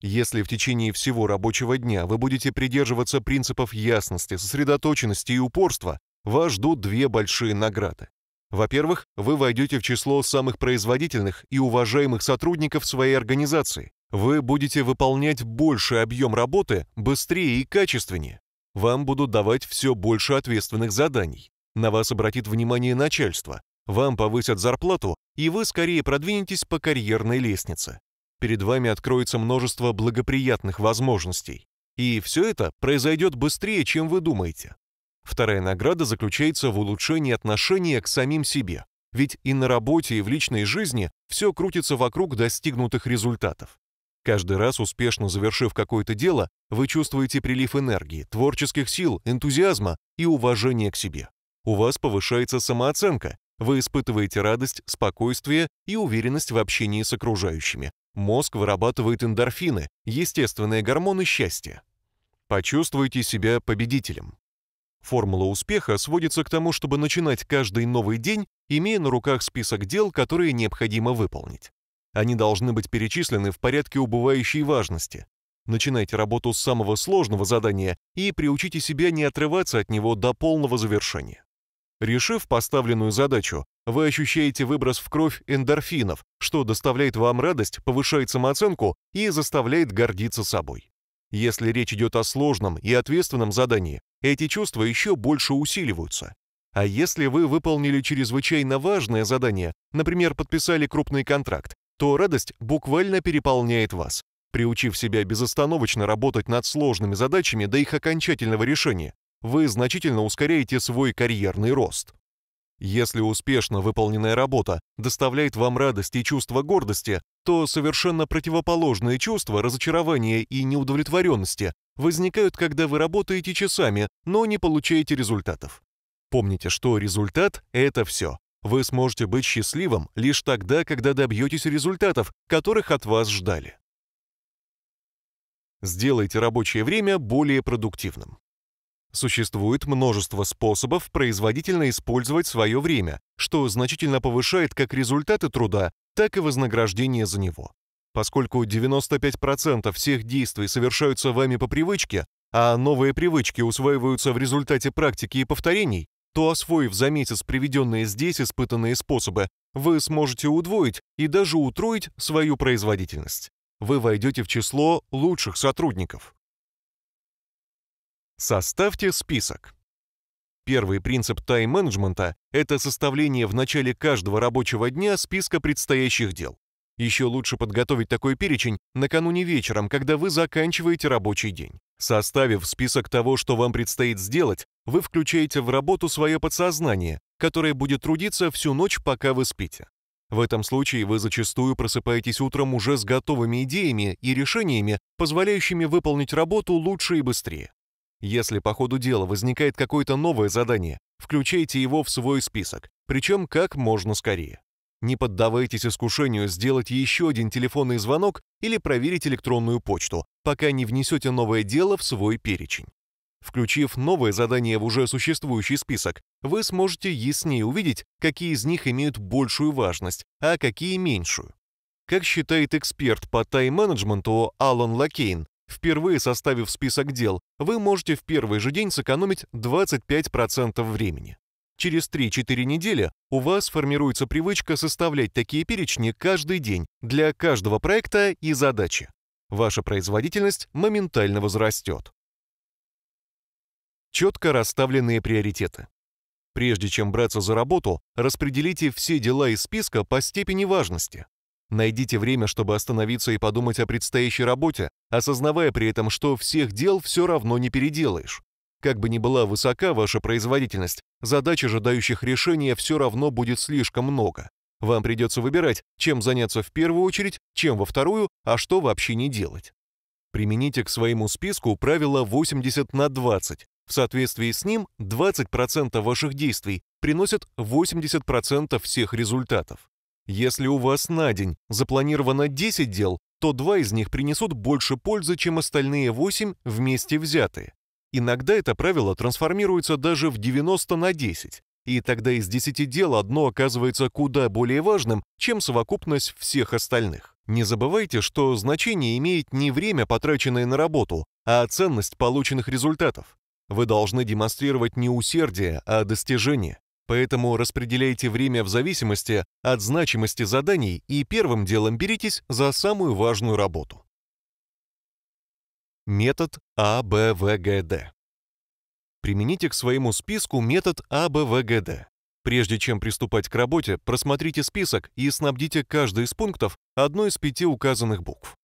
A: Если в течение всего рабочего дня вы будете придерживаться принципов ясности, сосредоточенности и упорства, вас ждут две большие награды. Во-первых, вы войдете в число самых производительных и уважаемых сотрудников своей организации, вы будете выполнять больший объем работы быстрее и качественнее. Вам будут давать все больше ответственных заданий. На вас обратит внимание начальство. Вам повысят зарплату, и вы скорее продвинетесь по карьерной лестнице. Перед вами откроется множество благоприятных возможностей. И все это произойдет быстрее, чем вы думаете. Вторая награда заключается в улучшении отношения к самим себе. Ведь и на работе, и в личной жизни все крутится вокруг достигнутых результатов. Каждый раз, успешно завершив какое-то дело, вы чувствуете прилив энергии, творческих сил, энтузиазма и уважения к себе. У вас повышается самооценка, вы испытываете радость, спокойствие и уверенность в общении с окружающими. Мозг вырабатывает эндорфины, естественные гормоны счастья. Почувствуйте себя победителем. Формула успеха сводится к тому, чтобы начинать каждый новый день, имея на руках список дел, которые необходимо выполнить. Они должны быть перечислены в порядке убывающей важности. Начинайте работу с самого сложного задания и приучите себя не отрываться от него до полного завершения. Решив поставленную задачу, вы ощущаете выброс в кровь эндорфинов, что доставляет вам радость, повышает самооценку и заставляет гордиться собой. Если речь идет о сложном и ответственном задании, эти чувства еще больше усиливаются. А если вы выполнили чрезвычайно важное задание, например, подписали крупный контракт, то радость буквально переполняет вас. Приучив себя безостановочно работать над сложными задачами до их окончательного решения, вы значительно ускоряете свой карьерный рост. Если успешно выполненная работа доставляет вам радость и чувство гордости, то совершенно противоположные чувства разочарования и неудовлетворенности возникают, когда вы работаете часами, но не получаете результатов. Помните, что результат – это все. Вы сможете быть счастливым лишь тогда, когда добьетесь результатов, которых от вас ждали. Сделайте рабочее время более продуктивным. Существует множество способов производительно использовать свое время, что значительно повышает как результаты труда, так и вознаграждение за него. Поскольку 95% всех действий совершаются вами по привычке, а новые привычки усваиваются в результате практики и повторений, то освоив за месяц приведенные здесь испытанные способы, вы сможете удвоить и даже утроить свою производительность. Вы войдете в число лучших сотрудников. Составьте список. Первый принцип тайм-менеджмента – это составление в начале каждого рабочего дня списка предстоящих дел. Еще лучше подготовить такой перечень накануне вечером, когда вы заканчиваете рабочий день. Составив список того, что вам предстоит сделать, вы включаете в работу свое подсознание, которое будет трудиться всю ночь, пока вы спите. В этом случае вы зачастую просыпаетесь утром уже с готовыми идеями и решениями, позволяющими выполнить работу лучше и быстрее. Если по ходу дела возникает какое-то новое задание, включайте его в свой список, причем как можно скорее. Не поддавайтесь искушению сделать еще один телефонный звонок или проверить электронную почту, пока не внесете новое дело в свой перечень. Включив новые задания в уже существующий список, вы сможете яснее увидеть, какие из них имеют большую важность, а какие меньшую. Как считает эксперт по тайм-менеджменту Алан Лакейн, впервые составив список дел, вы можете в первый же день сэкономить 25% времени. Через 3-4 недели у вас формируется привычка составлять такие перечни каждый день для каждого проекта и задачи. Ваша производительность моментально возрастет четко расставленные приоритеты. Прежде чем браться за работу, распределите все дела из списка по степени важности. Найдите время, чтобы остановиться и подумать о предстоящей работе, осознавая при этом, что всех дел все равно не переделаешь. Как бы ни была высока ваша производительность, задач, ожидающих решения, все равно будет слишком много. Вам придется выбирать, чем заняться в первую очередь, чем во вторую, а что вообще не делать. Примените к своему списку правило 80 на 20, в соответствии с ним 20% ваших действий приносят 80% всех результатов. Если у вас на день запланировано 10 дел, то два из них принесут больше пользы, чем остальные 8 вместе взятые. Иногда это правило трансформируется даже в 90 на 10, и тогда из 10 дел одно оказывается куда более важным, чем совокупность всех остальных. Не забывайте, что значение имеет не время, потраченное на работу, а ценность полученных результатов. Вы должны демонстрировать не усердие, а достижение. Поэтому распределяйте время в зависимости от значимости заданий и первым делом беритесь за самую важную работу. Метод АБВГД. Примените к своему списку метод АБВГД. Прежде чем приступать к работе, просмотрите список и снабдите каждый из пунктов одной из пяти указанных букв.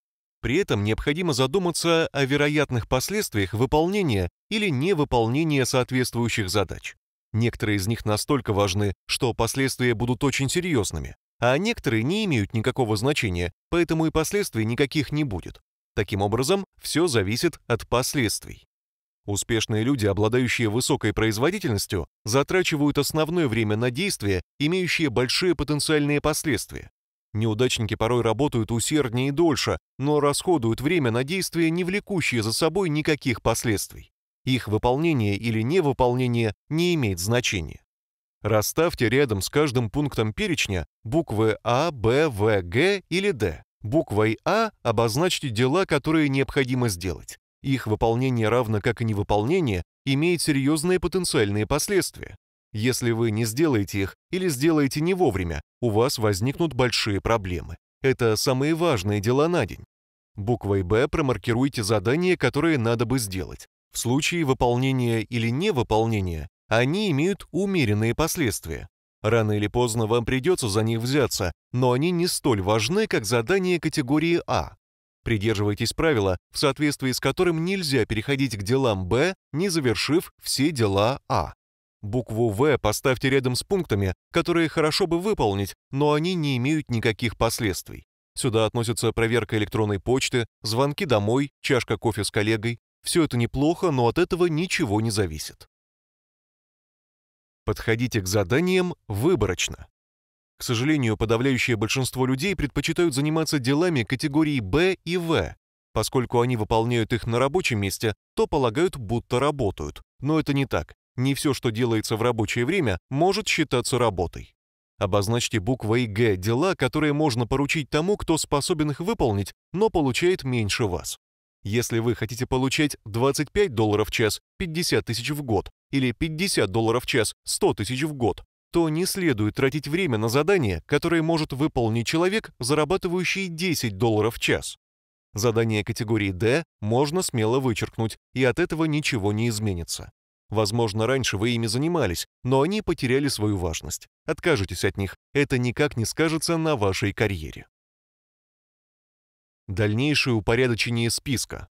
A: При этом необходимо задуматься о вероятных последствиях выполнения или невыполнения соответствующих задач. Некоторые из них настолько важны, что последствия будут очень серьезными, а некоторые не имеют никакого значения, поэтому и последствий никаких не будет. Таким образом, все зависит от последствий. Успешные люди, обладающие высокой производительностью, затрачивают основное время на действия, имеющие большие потенциальные последствия. Неудачники порой работают усерднее и дольше, но расходуют время на действия, не влекущие за собой никаких последствий. Их выполнение или невыполнение не имеет значения. Расставьте рядом с каждым пунктом перечня буквы А, Б, В, Г или Д. Буквой А обозначьте дела, которые необходимо сделать. Их выполнение, равно как и невыполнение, имеет серьезные потенциальные последствия. Если вы не сделаете их или сделаете не вовремя, у вас возникнут большие проблемы. Это самые важные дела на день. Буквой «Б» промаркируйте задания, которые надо бы сделать. В случае выполнения или невыполнения они имеют умеренные последствия. Рано или поздно вам придется за них взяться, но они не столь важны, как задания категории А. Придерживайтесь правила, в соответствии с которым нельзя переходить к делам Б, не завершив все дела А. Букву «В» поставьте рядом с пунктами, которые хорошо бы выполнить, но они не имеют никаких последствий. Сюда относятся проверка электронной почты, звонки домой, чашка кофе с коллегой. Все это неплохо, но от этого ничего не зависит. Подходите к заданиям выборочно. К сожалению, подавляющее большинство людей предпочитают заниматься делами категории «Б» и «В», Поскольку они выполняют их на рабочем месте, то полагают, будто работают. Но это не так не все, что делается в рабочее время, может считаться работой. Обозначьте буквой «Г» дела, которые можно поручить тому, кто способен их выполнить, но получает меньше вас. Если вы хотите получать 25 долларов в час, 50 тысяч в год, или 50 долларов в час, 100 тысяч в год, то не следует тратить время на задание, которое может выполнить человек, зарабатывающий 10 долларов в час. Задание категории D можно смело вычеркнуть, и от этого ничего не изменится. Возможно, раньше вы ими занимались, но они потеряли свою важность. Откажетесь от них, это никак не скажется на вашей карьере. Дальнейшее упорядочение списка.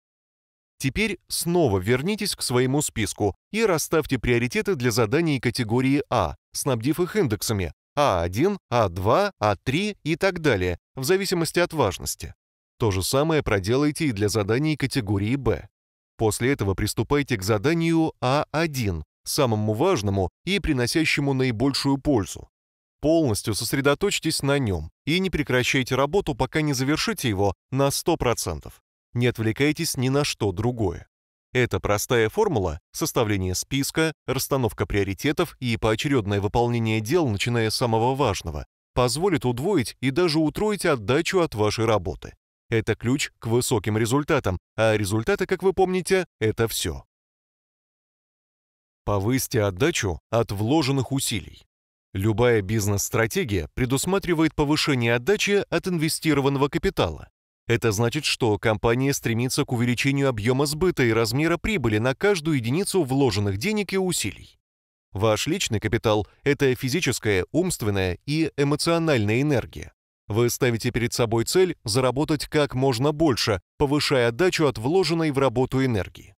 A: Теперь снова вернитесь к своему списку и расставьте приоритеты для заданий категории А, снабдив их индексами А1, А2, А3 и так далее, в зависимости от важности. То же самое проделайте и для заданий категории Б. После этого приступайте к заданию А1, самому важному и приносящему наибольшую пользу. Полностью сосредоточьтесь на нем и не прекращайте работу, пока не завершите его на 100%. Не отвлекайтесь ни на что другое. Эта простая формула – составление списка, расстановка приоритетов и поочередное выполнение дел, начиная с самого важного – позволит удвоить и даже утроить отдачу от вашей работы. Это ключ к высоким результатам, а результаты, как вы помните, это все. Повысьте отдачу от вложенных усилий. Любая бизнес-стратегия предусматривает повышение отдачи от инвестированного капитала. Это значит, что компания стремится к увеличению объема сбыта и размера прибыли на каждую единицу вложенных денег и усилий. Ваш личный капитал – это физическая, умственная и эмоциональная энергия. Вы ставите перед собой цель заработать как можно больше, повышая отдачу от вложенной в работу энергии.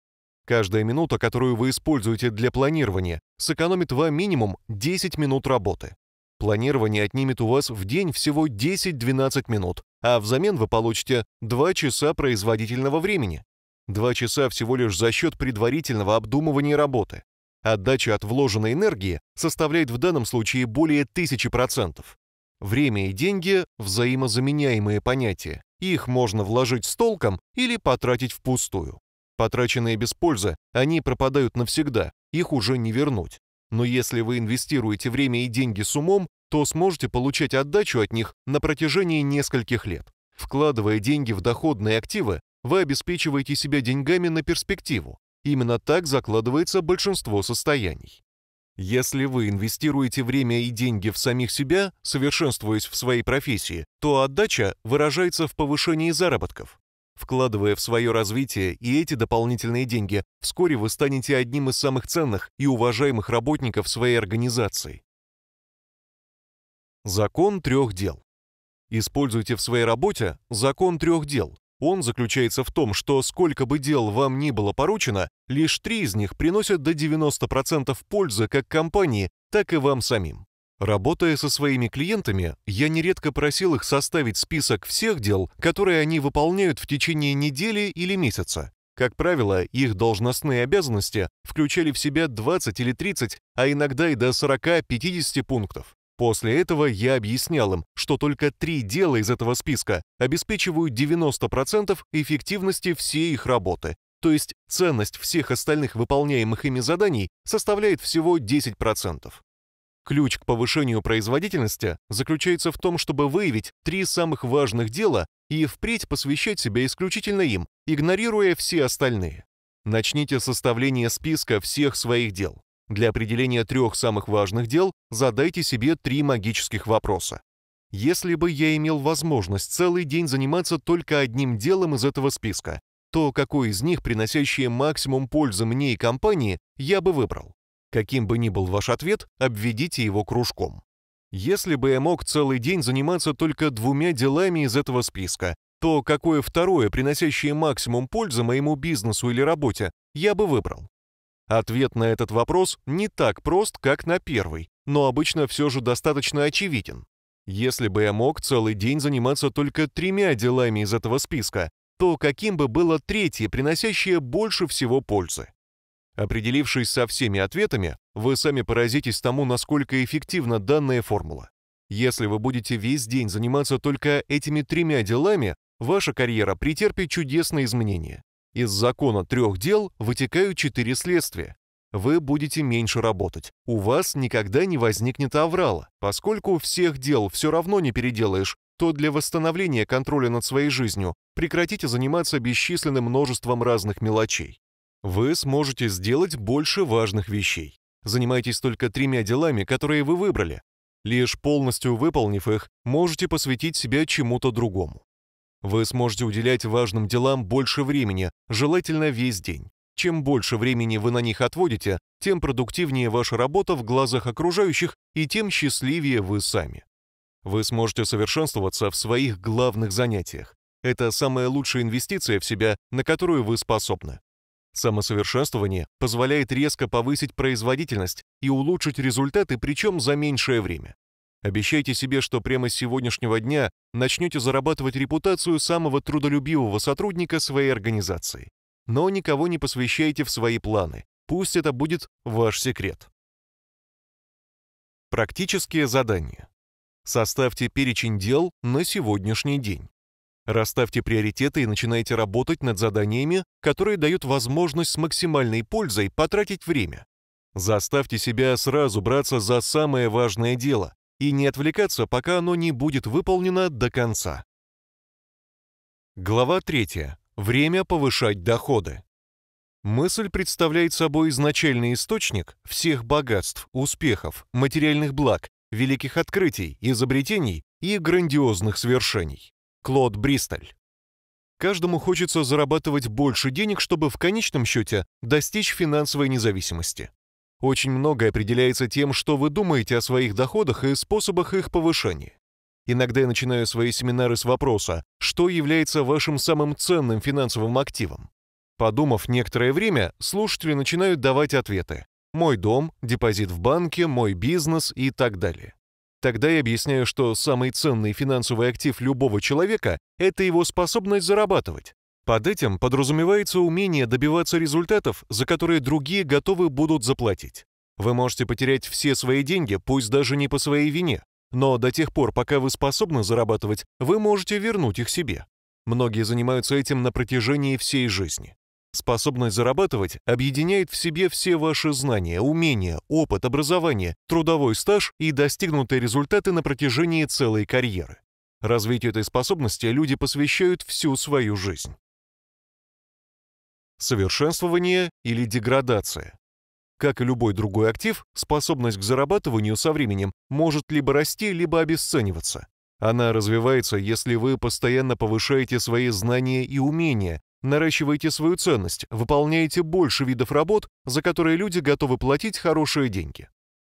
A: Каждая минута, которую вы используете для планирования, сэкономит вам минимум 10 минут работы. Планирование отнимет у вас в день всего 10-12 минут, а взамен вы получите 2 часа производительного времени. 2 часа всего лишь за счет предварительного обдумывания работы. Отдача от вложенной энергии составляет в данном случае более 1000%. Время и деньги – взаимозаменяемые понятия. Их можно вложить с толком или потратить впустую. Потраченные без пользы, они пропадают навсегда, их уже не вернуть. Но если вы инвестируете время и деньги с умом, то сможете получать отдачу от них на протяжении нескольких лет. Вкладывая деньги в доходные активы, вы обеспечиваете себя деньгами на перспективу. Именно так закладывается большинство состояний. Если вы инвестируете время и деньги в самих себя, совершенствуясь в своей профессии, то отдача выражается в повышении заработков. Вкладывая в свое развитие и эти дополнительные деньги, вскоре вы станете одним из самых ценных и уважаемых работников своей организации. Закон трех дел. Используйте в своей работе закон трех дел, он заключается в том, что сколько бы дел вам ни было поручено, лишь три из них приносят до 90% пользы как компании, так и вам самим. Работая со своими клиентами, я нередко просил их составить список всех дел, которые они выполняют в течение недели или месяца. Как правило, их должностные обязанности включали в себя 20 или 30, а иногда и до 40-50 пунктов. После этого я объяснял им, что только три дела из этого списка обеспечивают 90% эффективности всей их работы, то есть ценность всех остальных выполняемых ими заданий составляет всего 10%. Ключ к повышению производительности заключается в том, чтобы выявить три самых важных дела и впредь посвящать себя исключительно им, игнорируя все остальные. Начните составление списка всех своих дел. Для определения трех самых важных дел задайте себе три магических вопроса. Если бы я имел возможность целый день заниматься только одним делом из этого списка, то какой из них, приносящий максимум пользы мне и компании, я бы выбрал? Каким бы ни был ваш ответ, обведите его кружком. Если бы я мог целый день заниматься только двумя делами из этого списка, то какое второе, приносящее максимум пользы моему бизнесу или работе, я бы выбрал? Ответ на этот вопрос не так прост, как на первый, но обычно все же достаточно очевиден. Если бы я мог целый день заниматься только тремя делами из этого списка, то каким бы было третье, приносящее больше всего пользы? Определившись со всеми ответами, вы сами поразитесь тому, насколько эффективна данная формула. Если вы будете весь день заниматься только этими тремя делами, ваша карьера претерпит чудесные изменения. Из закона трех дел вытекают четыре следствия. Вы будете меньше работать. У вас никогда не возникнет аврала. Поскольку всех дел все равно не переделаешь, то для восстановления контроля над своей жизнью прекратите заниматься бесчисленным множеством разных мелочей. Вы сможете сделать больше важных вещей. Занимайтесь только тремя делами, которые вы выбрали. Лишь полностью выполнив их, можете посвятить себя чему-то другому. Вы сможете уделять важным делам больше времени, желательно весь день. Чем больше времени вы на них отводите, тем продуктивнее ваша работа в глазах окружающих и тем счастливее вы сами. Вы сможете совершенствоваться в своих главных занятиях. Это самая лучшая инвестиция в себя, на которую вы способны. Самосовершенствование позволяет резко повысить производительность и улучшить результаты, причем за меньшее время. Обещайте себе, что прямо с сегодняшнего дня начнете зарабатывать репутацию самого трудолюбивого сотрудника своей организации. Но никого не посвящайте в свои планы. Пусть это будет ваш секрет. Практические задания. Составьте перечень дел на сегодняшний день. Расставьте приоритеты и начинайте работать над заданиями, которые дают возможность с максимальной пользой потратить время. Заставьте себя сразу браться за самое важное дело, и не отвлекаться, пока оно не будет выполнено до конца. Глава 3. Время повышать доходы. Мысль представляет собой изначальный источник всех богатств, успехов, материальных благ, великих открытий, изобретений и грандиозных свершений. Клод Бристоль. Каждому хочется зарабатывать больше денег, чтобы в конечном счете достичь финансовой независимости. Очень многое определяется тем, что вы думаете о своих доходах и способах их повышения. Иногда я начинаю свои семинары с вопроса, что является вашим самым ценным финансовым активом. Подумав некоторое время, слушатели начинают давать ответы. Мой дом, депозит в банке, мой бизнес и так далее. Тогда я объясняю, что самый ценный финансовый актив любого человека – это его способность зарабатывать. Под этим подразумевается умение добиваться результатов, за которые другие готовы будут заплатить. Вы можете потерять все свои деньги, пусть даже не по своей вине, но до тех пор, пока вы способны зарабатывать, вы можете вернуть их себе. Многие занимаются этим на протяжении всей жизни. Способность зарабатывать объединяет в себе все ваши знания, умения, опыт, образование, трудовой стаж и достигнутые результаты на протяжении целой карьеры. Развитию этой способности люди посвящают всю свою жизнь совершенствование или деградация. Как и любой другой актив, способность к зарабатыванию со временем может либо расти, либо обесцениваться. Она развивается, если вы постоянно повышаете свои знания и умения, наращиваете свою ценность, выполняете больше видов работ, за которые люди готовы платить хорошие деньги.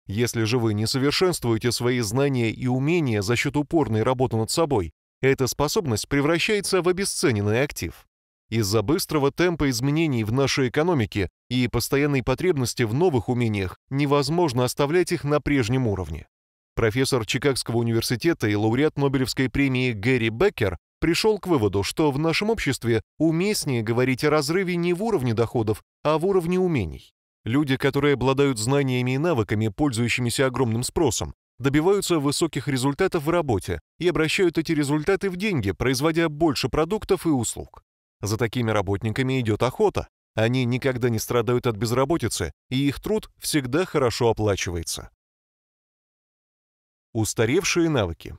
A: Если же вы не совершенствуете свои знания и умения за счет упорной работы над собой, эта способность превращается в обесцененный актив. Из-за быстрого темпа изменений в нашей экономике и постоянной потребности в новых умениях невозможно оставлять их на прежнем уровне. Профессор Чикагского университета и лауреат Нобелевской премии Гэри Беккер пришел к выводу, что в нашем обществе уместнее говорить о разрыве не в уровне доходов, а в уровне умений. Люди, которые обладают знаниями и навыками, пользующимися огромным спросом, добиваются высоких результатов в работе и обращают эти результаты в деньги, производя больше продуктов и услуг. За такими работниками идет охота. Они никогда не страдают от безработицы, и их труд всегда хорошо оплачивается. Устаревшие навыки.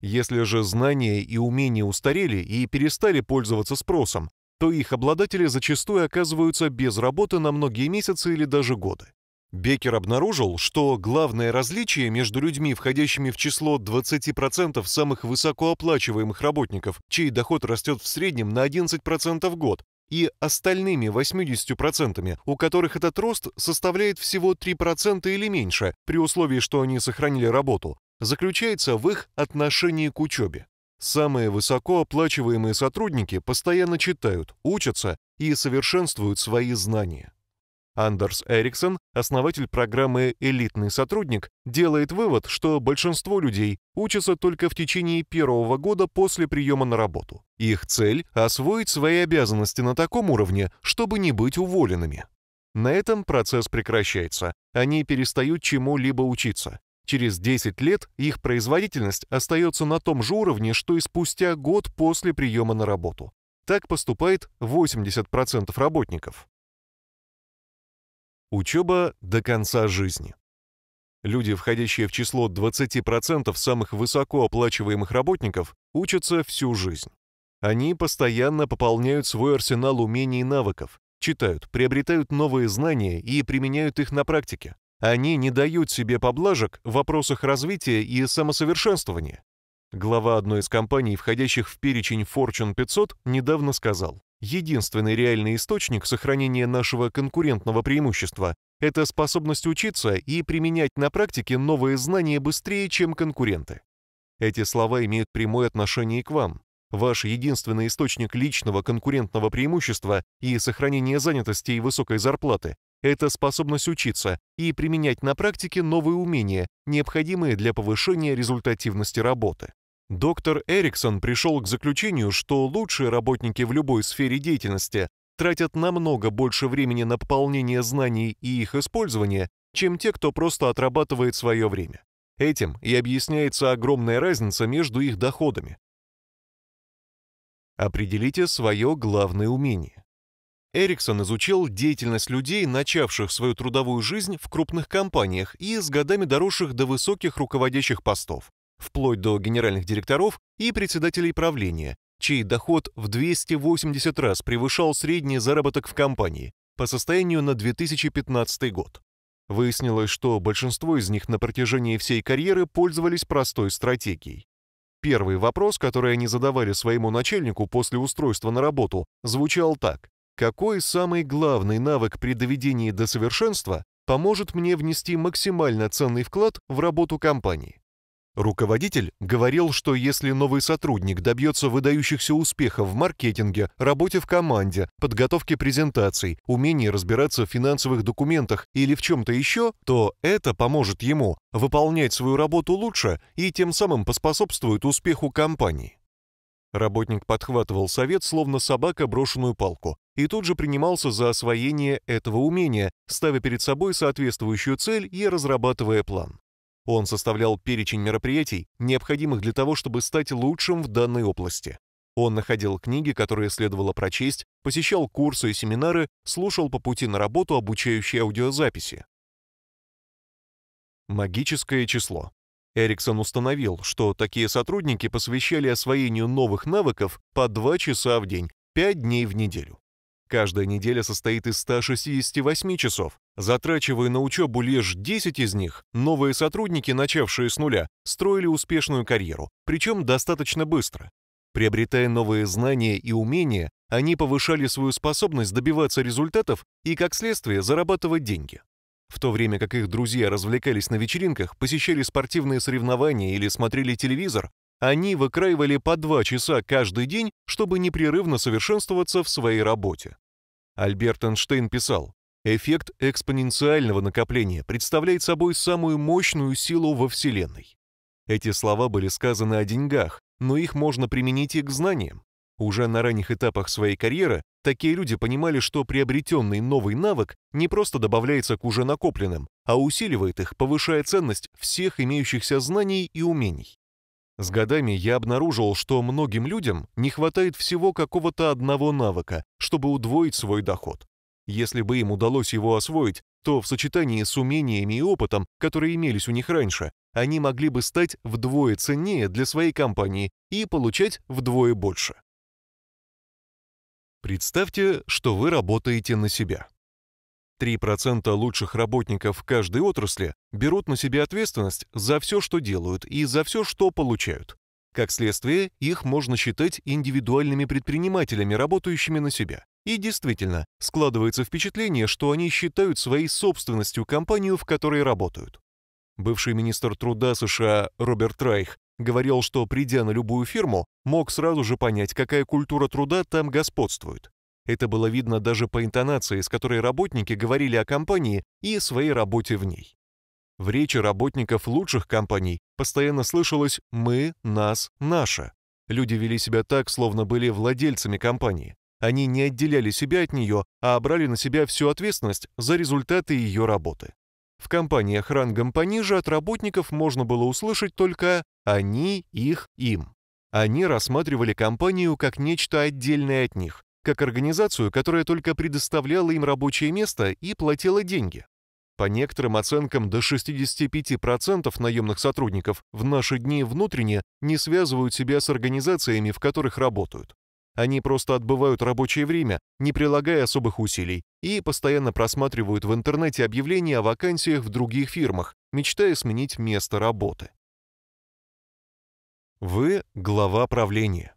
A: Если же знания и умения устарели и перестали пользоваться спросом, то их обладатели зачастую оказываются без работы на многие месяцы или даже годы. Бекер обнаружил, что главное различие между людьми, входящими в число 20% самых высокооплачиваемых работников, чей доход растет в среднем на 11% в год, и остальными 80%, у которых этот рост составляет всего 3% или меньше, при условии, что они сохранили работу, заключается в их отношении к учебе. Самые высокооплачиваемые сотрудники постоянно читают, учатся и совершенствуют свои знания. Андерс Эриксон, основатель программы «Элитный сотрудник», делает вывод, что большинство людей учатся только в течение первого года после приема на работу. Их цель – освоить свои обязанности на таком уровне, чтобы не быть уволенными. На этом процесс прекращается, они перестают чему-либо учиться. Через 10 лет их производительность остается на том же уровне, что и спустя год после приема на работу. Так поступает 80% работников. Учеба до конца жизни. Люди, входящие в число 20% самых высокооплачиваемых работников, учатся всю жизнь. Они постоянно пополняют свой арсенал умений и навыков, читают, приобретают новые знания и применяют их на практике. Они не дают себе поблажек в вопросах развития и самосовершенствования. Глава одной из компаний, входящих в перечень Fortune 500, недавно сказал, «Единственный реальный источник сохранения нашего конкурентного преимущества – это способность учиться и применять на практике новые знания быстрее, чем конкуренты». Эти слова имеют прямое отношение к вам. Ваш единственный источник личного конкурентного преимущества и сохранения занятости и высокой зарплаты – это способность учиться и применять на практике новые умения, необходимые для повышения результативности работы. Доктор Эриксон пришел к заключению, что лучшие работники в любой сфере деятельности тратят намного больше времени на пополнение знаний и их использование, чем те, кто просто отрабатывает свое время. Этим и объясняется огромная разница между их доходами. Определите свое главное умение. Эриксон изучил деятельность людей, начавших свою трудовую жизнь в крупных компаниях и с годами доросших до высоких руководящих постов вплоть до генеральных директоров и председателей правления, чей доход в 280 раз превышал средний заработок в компании по состоянию на 2015 год. Выяснилось, что большинство из них на протяжении всей карьеры пользовались простой стратегией. Первый вопрос, который они задавали своему начальнику после устройства на работу, звучал так. Какой самый главный навык при доведении до совершенства поможет мне внести максимально ценный вклад в работу компании? Руководитель говорил, что если новый сотрудник добьется выдающихся успехов в маркетинге, работе в команде, подготовке презентаций, умении разбираться в финансовых документах или в чем-то еще, то это поможет ему выполнять свою работу лучше и тем самым поспособствует успеху компании. Работник подхватывал совет, словно собака брошенную палку, и тут же принимался за освоение этого умения, ставя перед собой соответствующую цель и разрабатывая план. Он составлял перечень мероприятий, необходимых для того, чтобы стать лучшим в данной области. Он находил книги, которые следовало прочесть, посещал курсы и семинары, слушал по пути на работу обучающие аудиозаписи. Магическое число. Эриксон установил, что такие сотрудники посвящали освоению новых навыков по 2 часа в день, 5 дней в неделю. Каждая неделя состоит из 168 часов, Затрачивая на учебу лишь 10 из них, новые сотрудники, начавшие с нуля, строили успешную карьеру, причем достаточно быстро. Приобретая новые знания и умения, они повышали свою способность добиваться результатов и, как следствие, зарабатывать деньги. В то время как их друзья развлекались на вечеринках, посещали спортивные соревнования или смотрели телевизор, они выкраивали по два часа каждый день, чтобы непрерывно совершенствоваться в своей работе. Альберт Эйнштейн писал, Эффект экспоненциального накопления представляет собой самую мощную силу во Вселенной. Эти слова были сказаны о деньгах, но их можно применить и к знаниям. Уже на ранних этапах своей карьеры такие люди понимали, что приобретенный новый навык не просто добавляется к уже накопленным, а усиливает их, повышая ценность всех имеющихся знаний и умений. С годами я обнаружил, что многим людям не хватает всего какого-то одного навыка, чтобы удвоить свой доход. Если бы им удалось его освоить, то в сочетании с умениями и опытом, которые имелись у них раньше, они могли бы стать вдвое ценнее для своей компании и получать вдвое больше. Представьте, что вы работаете на себя. 3% лучших работников в каждой отрасли берут на себя ответственность за все, что делают и за все, что получают. Как следствие, их можно считать индивидуальными предпринимателями, работающими на себя. И действительно, складывается впечатление, что они считают своей собственностью компанию, в которой работают. Бывший министр труда США Роберт Райх говорил, что, придя на любую фирму, мог сразу же понять, какая культура труда там господствует. Это было видно даже по интонации, с которой работники говорили о компании и своей работе в ней. В речи работников лучших компаний постоянно слышалось «мы», «нас», «наше». Люди вели себя так, словно были владельцами компании. Они не отделяли себя от нее, а брали на себя всю ответственность за результаты ее работы. В компаниях рангом пониже от работников можно было услышать только «они», «их», «им». Они рассматривали компанию как нечто отдельное от них, как организацию, которая только предоставляла им рабочее место и платила деньги. По некоторым оценкам, до 65% наемных сотрудников в наши дни внутренне не связывают себя с организациями, в которых работают. Они просто отбывают рабочее время, не прилагая особых усилий, и постоянно просматривают в интернете объявления о вакансиях в других фирмах, мечтая сменить место работы. Вы – глава правления.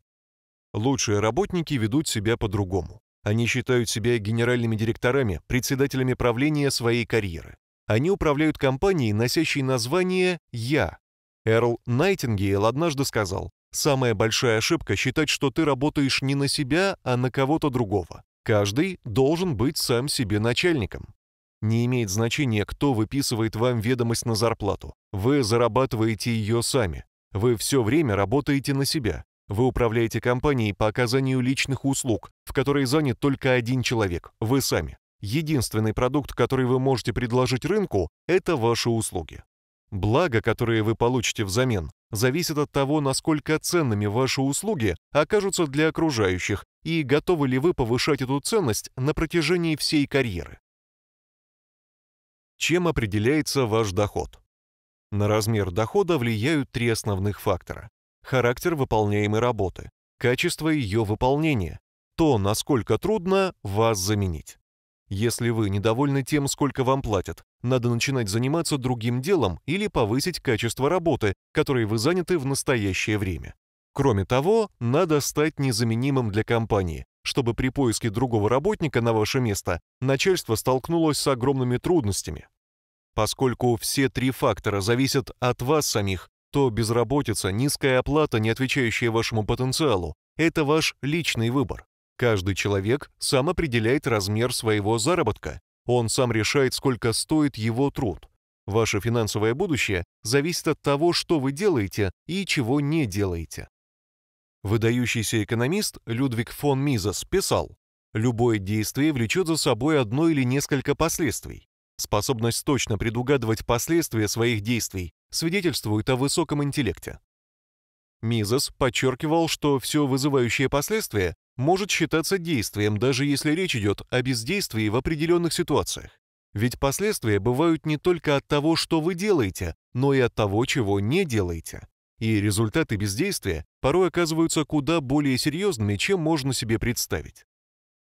A: Лучшие работники ведут себя по-другому. Они считают себя генеральными директорами, председателями правления своей карьеры. Они управляют компанией, носящей название «Я». Эрл Найтингейл однажды сказал, «Самая большая ошибка — считать, что ты работаешь не на себя, а на кого-то другого. Каждый должен быть сам себе начальником». Не имеет значения, кто выписывает вам ведомость на зарплату. Вы зарабатываете ее сами. Вы все время работаете на себя. Вы управляете компанией по оказанию личных услуг, в которой занят только один человек – вы сами. Единственный продукт, который вы можете предложить рынку – это ваши услуги. Благо, которые вы получите взамен, зависит от того, насколько ценными ваши услуги окажутся для окружающих и готовы ли вы повышать эту ценность на протяжении всей карьеры. Чем определяется ваш доход? На размер дохода влияют три основных фактора характер выполняемой работы, качество ее выполнения, то, насколько трудно вас заменить. Если вы недовольны тем, сколько вам платят, надо начинать заниматься другим делом или повысить качество работы, которой вы заняты в настоящее время. Кроме того, надо стать незаменимым для компании, чтобы при поиске другого работника на ваше место начальство столкнулось с огромными трудностями. Поскольку все три фактора зависят от вас самих, что безработица, низкая оплата, не отвечающая вашему потенциалу – это ваш личный выбор. Каждый человек сам определяет размер своего заработка. Он сам решает, сколько стоит его труд. Ваше финансовое будущее зависит от того, что вы делаете и чего не делаете. Выдающийся экономист Людвиг фон Мизес писал, «Любое действие влечет за собой одно или несколько последствий. Способность точно предугадывать последствия своих действий свидетельствует о высоком интеллекте. Мизес подчеркивал, что все вызывающее последствия может считаться действием, даже если речь идет о бездействии в определенных ситуациях. Ведь последствия бывают не только от того, что вы делаете, но и от того, чего не делаете. И результаты бездействия порой оказываются куда более серьезными, чем можно себе представить.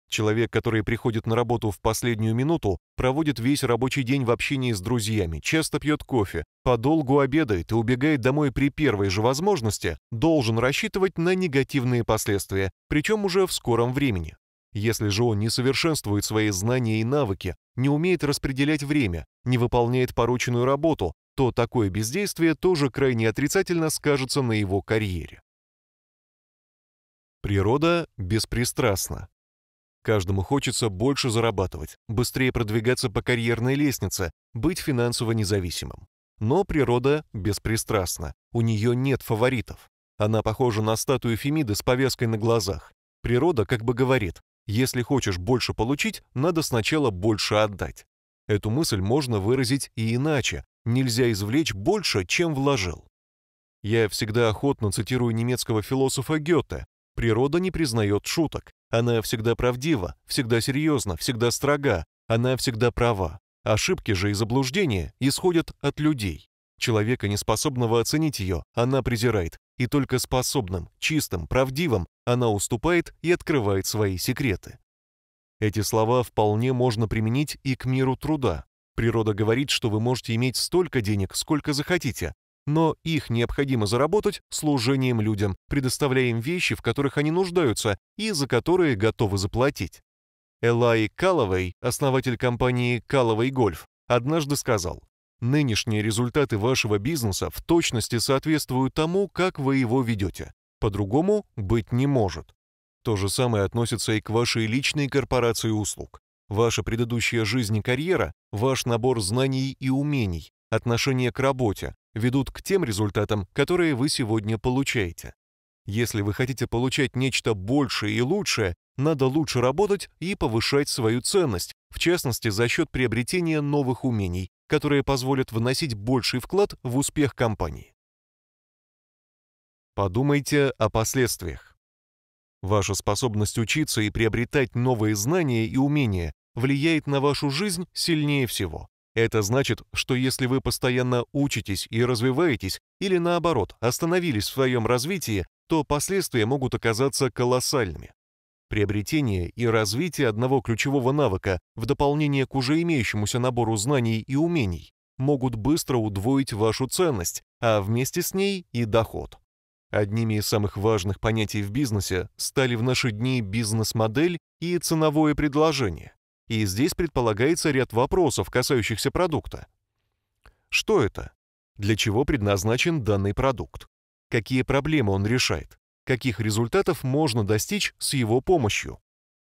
A: Человек, который приходит на работу в последнюю минуту, проводит весь рабочий день в общении с друзьями, часто пьет кофе, подолгу обедает и убегает домой при первой же возможности, должен рассчитывать на негативные последствия, причем уже в скором времени. Если же он не совершенствует свои знания и навыки, не умеет распределять время, не выполняет порученную работу, то такое бездействие тоже крайне отрицательно скажется на его карьере. Природа беспристрастна. Каждому хочется больше зарабатывать, быстрее продвигаться по карьерной лестнице, быть финансово независимым. Но природа беспристрастна, у нее нет фаворитов. Она похожа на статую Фемиды с повязкой на глазах. Природа как бы говорит, если хочешь больше получить, надо сначала больше отдать. Эту мысль можно выразить и иначе. Нельзя извлечь больше, чем вложил. Я всегда охотно цитирую немецкого философа Гёте. Природа не признает шуток. Она всегда правдива, всегда серьезна, всегда строга, она всегда права. Ошибки же и заблуждения исходят от людей. Человека, неспособного оценить ее, она презирает, и только способным, чистым, правдивым она уступает и открывает свои секреты. Эти слова вполне можно применить и к миру труда. Природа говорит, что вы можете иметь столько денег, сколько захотите, но их необходимо заработать служением людям, предоставляя им вещи, в которых они нуждаются и за которые готовы заплатить. Элай Калловей, основатель компании Калловей Гольф, однажды сказал, «Нынешние результаты вашего бизнеса в точности соответствуют тому, как вы его ведете. По-другому быть не может». То же самое относится и к вашей личной корпорации услуг. Ваша предыдущая жизнь и карьера, ваш набор знаний и умений, отношение к работе, ведут к тем результатам, которые вы сегодня получаете. Если вы хотите получать нечто большее и лучшее, надо лучше работать и повышать свою ценность, в частности за счет приобретения новых умений, которые позволят вносить больший вклад в успех компании. Подумайте о последствиях. Ваша способность учиться и приобретать новые знания и умения влияет на вашу жизнь сильнее всего. Это значит, что если вы постоянно учитесь и развиваетесь, или наоборот, остановились в своем развитии, то последствия могут оказаться колоссальными. Приобретение и развитие одного ключевого навыка в дополнение к уже имеющемуся набору знаний и умений могут быстро удвоить вашу ценность, а вместе с ней и доход. Одними из самых важных понятий в бизнесе стали в наши дни бизнес-модель и ценовое предложение и здесь предполагается ряд вопросов, касающихся продукта. Что это? Для чего предназначен данный продукт? Какие проблемы он решает? Каких результатов можно достичь с его помощью?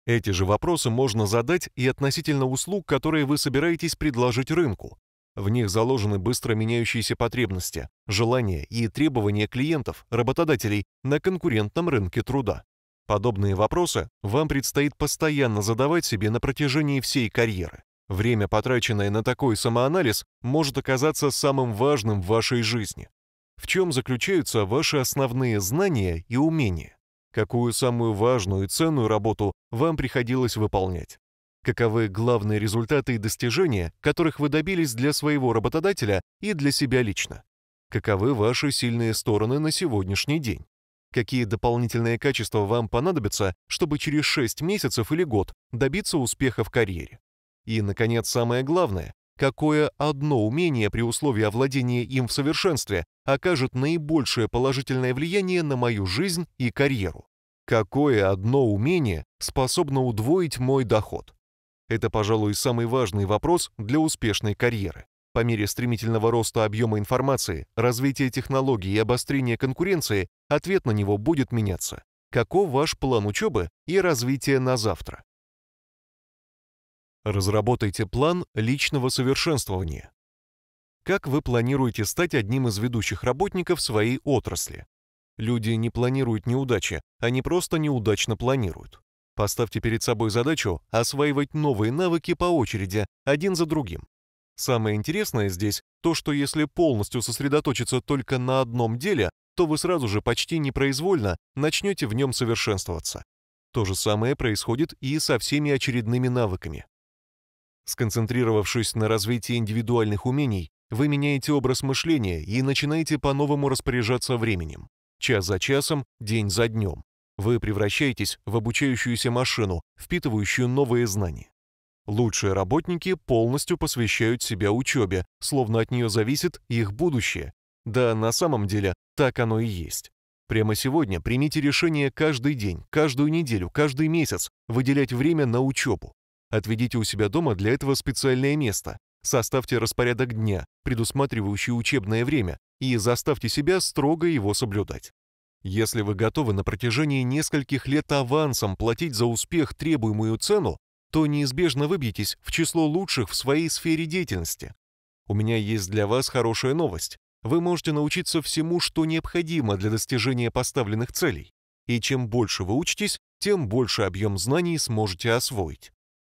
A: Эти же вопросы можно задать и относительно услуг, которые вы собираетесь предложить рынку. В них заложены быстро меняющиеся потребности, желания и требования клиентов, работодателей на конкурентном рынке труда. Подобные вопросы вам предстоит постоянно задавать себе на протяжении всей карьеры. Время, потраченное на такой самоанализ, может оказаться самым важным в вашей жизни. В чем заключаются ваши основные знания и умения? Какую самую важную и ценную работу вам приходилось выполнять? Каковы главные результаты и достижения, которых вы добились для своего работодателя и для себя лично? Каковы ваши сильные стороны на сегодняшний день? какие дополнительные качества вам понадобятся, чтобы через 6 месяцев или год добиться успеха в карьере. И, наконец, самое главное, какое одно умение при условии овладения им в совершенстве окажет наибольшее положительное влияние на мою жизнь и карьеру. Какое одно умение способно удвоить мой доход? Это, пожалуй, самый важный вопрос для успешной карьеры. По мере стремительного роста объема информации, развития технологий и обострения конкуренции, ответ на него будет меняться. Каков ваш план учебы и развития на завтра? Разработайте план личного совершенствования. Как вы планируете стать одним из ведущих работников своей отрасли? Люди не планируют неудачи, они просто неудачно планируют. Поставьте перед собой задачу осваивать новые навыки по очереди, один за другим, Самое интересное здесь то, что если полностью сосредоточиться только на одном деле, то вы сразу же почти непроизвольно начнете в нем совершенствоваться. То же самое происходит и со всеми очередными навыками. Сконцентрировавшись на развитии индивидуальных умений, вы меняете образ мышления и начинаете по-новому распоряжаться временем. Час за часом, день за днем. Вы превращаетесь в обучающуюся машину, впитывающую новые знания. Лучшие работники полностью посвящают себя учебе, словно от нее зависит их будущее. Да, на самом деле, так оно и есть. Прямо сегодня примите решение каждый день, каждую неделю, каждый месяц выделять время на учебу. Отведите у себя дома для этого специальное место. Составьте распорядок дня, предусматривающий учебное время, и заставьте себя строго его соблюдать. Если вы готовы на протяжении нескольких лет авансом платить за успех требуемую цену, то неизбежно выбьетесь в число лучших в своей сфере деятельности. У меня есть для вас хорошая новость. Вы можете научиться всему, что необходимо для достижения поставленных целей. И чем больше вы учитесь, тем больше объем знаний сможете освоить.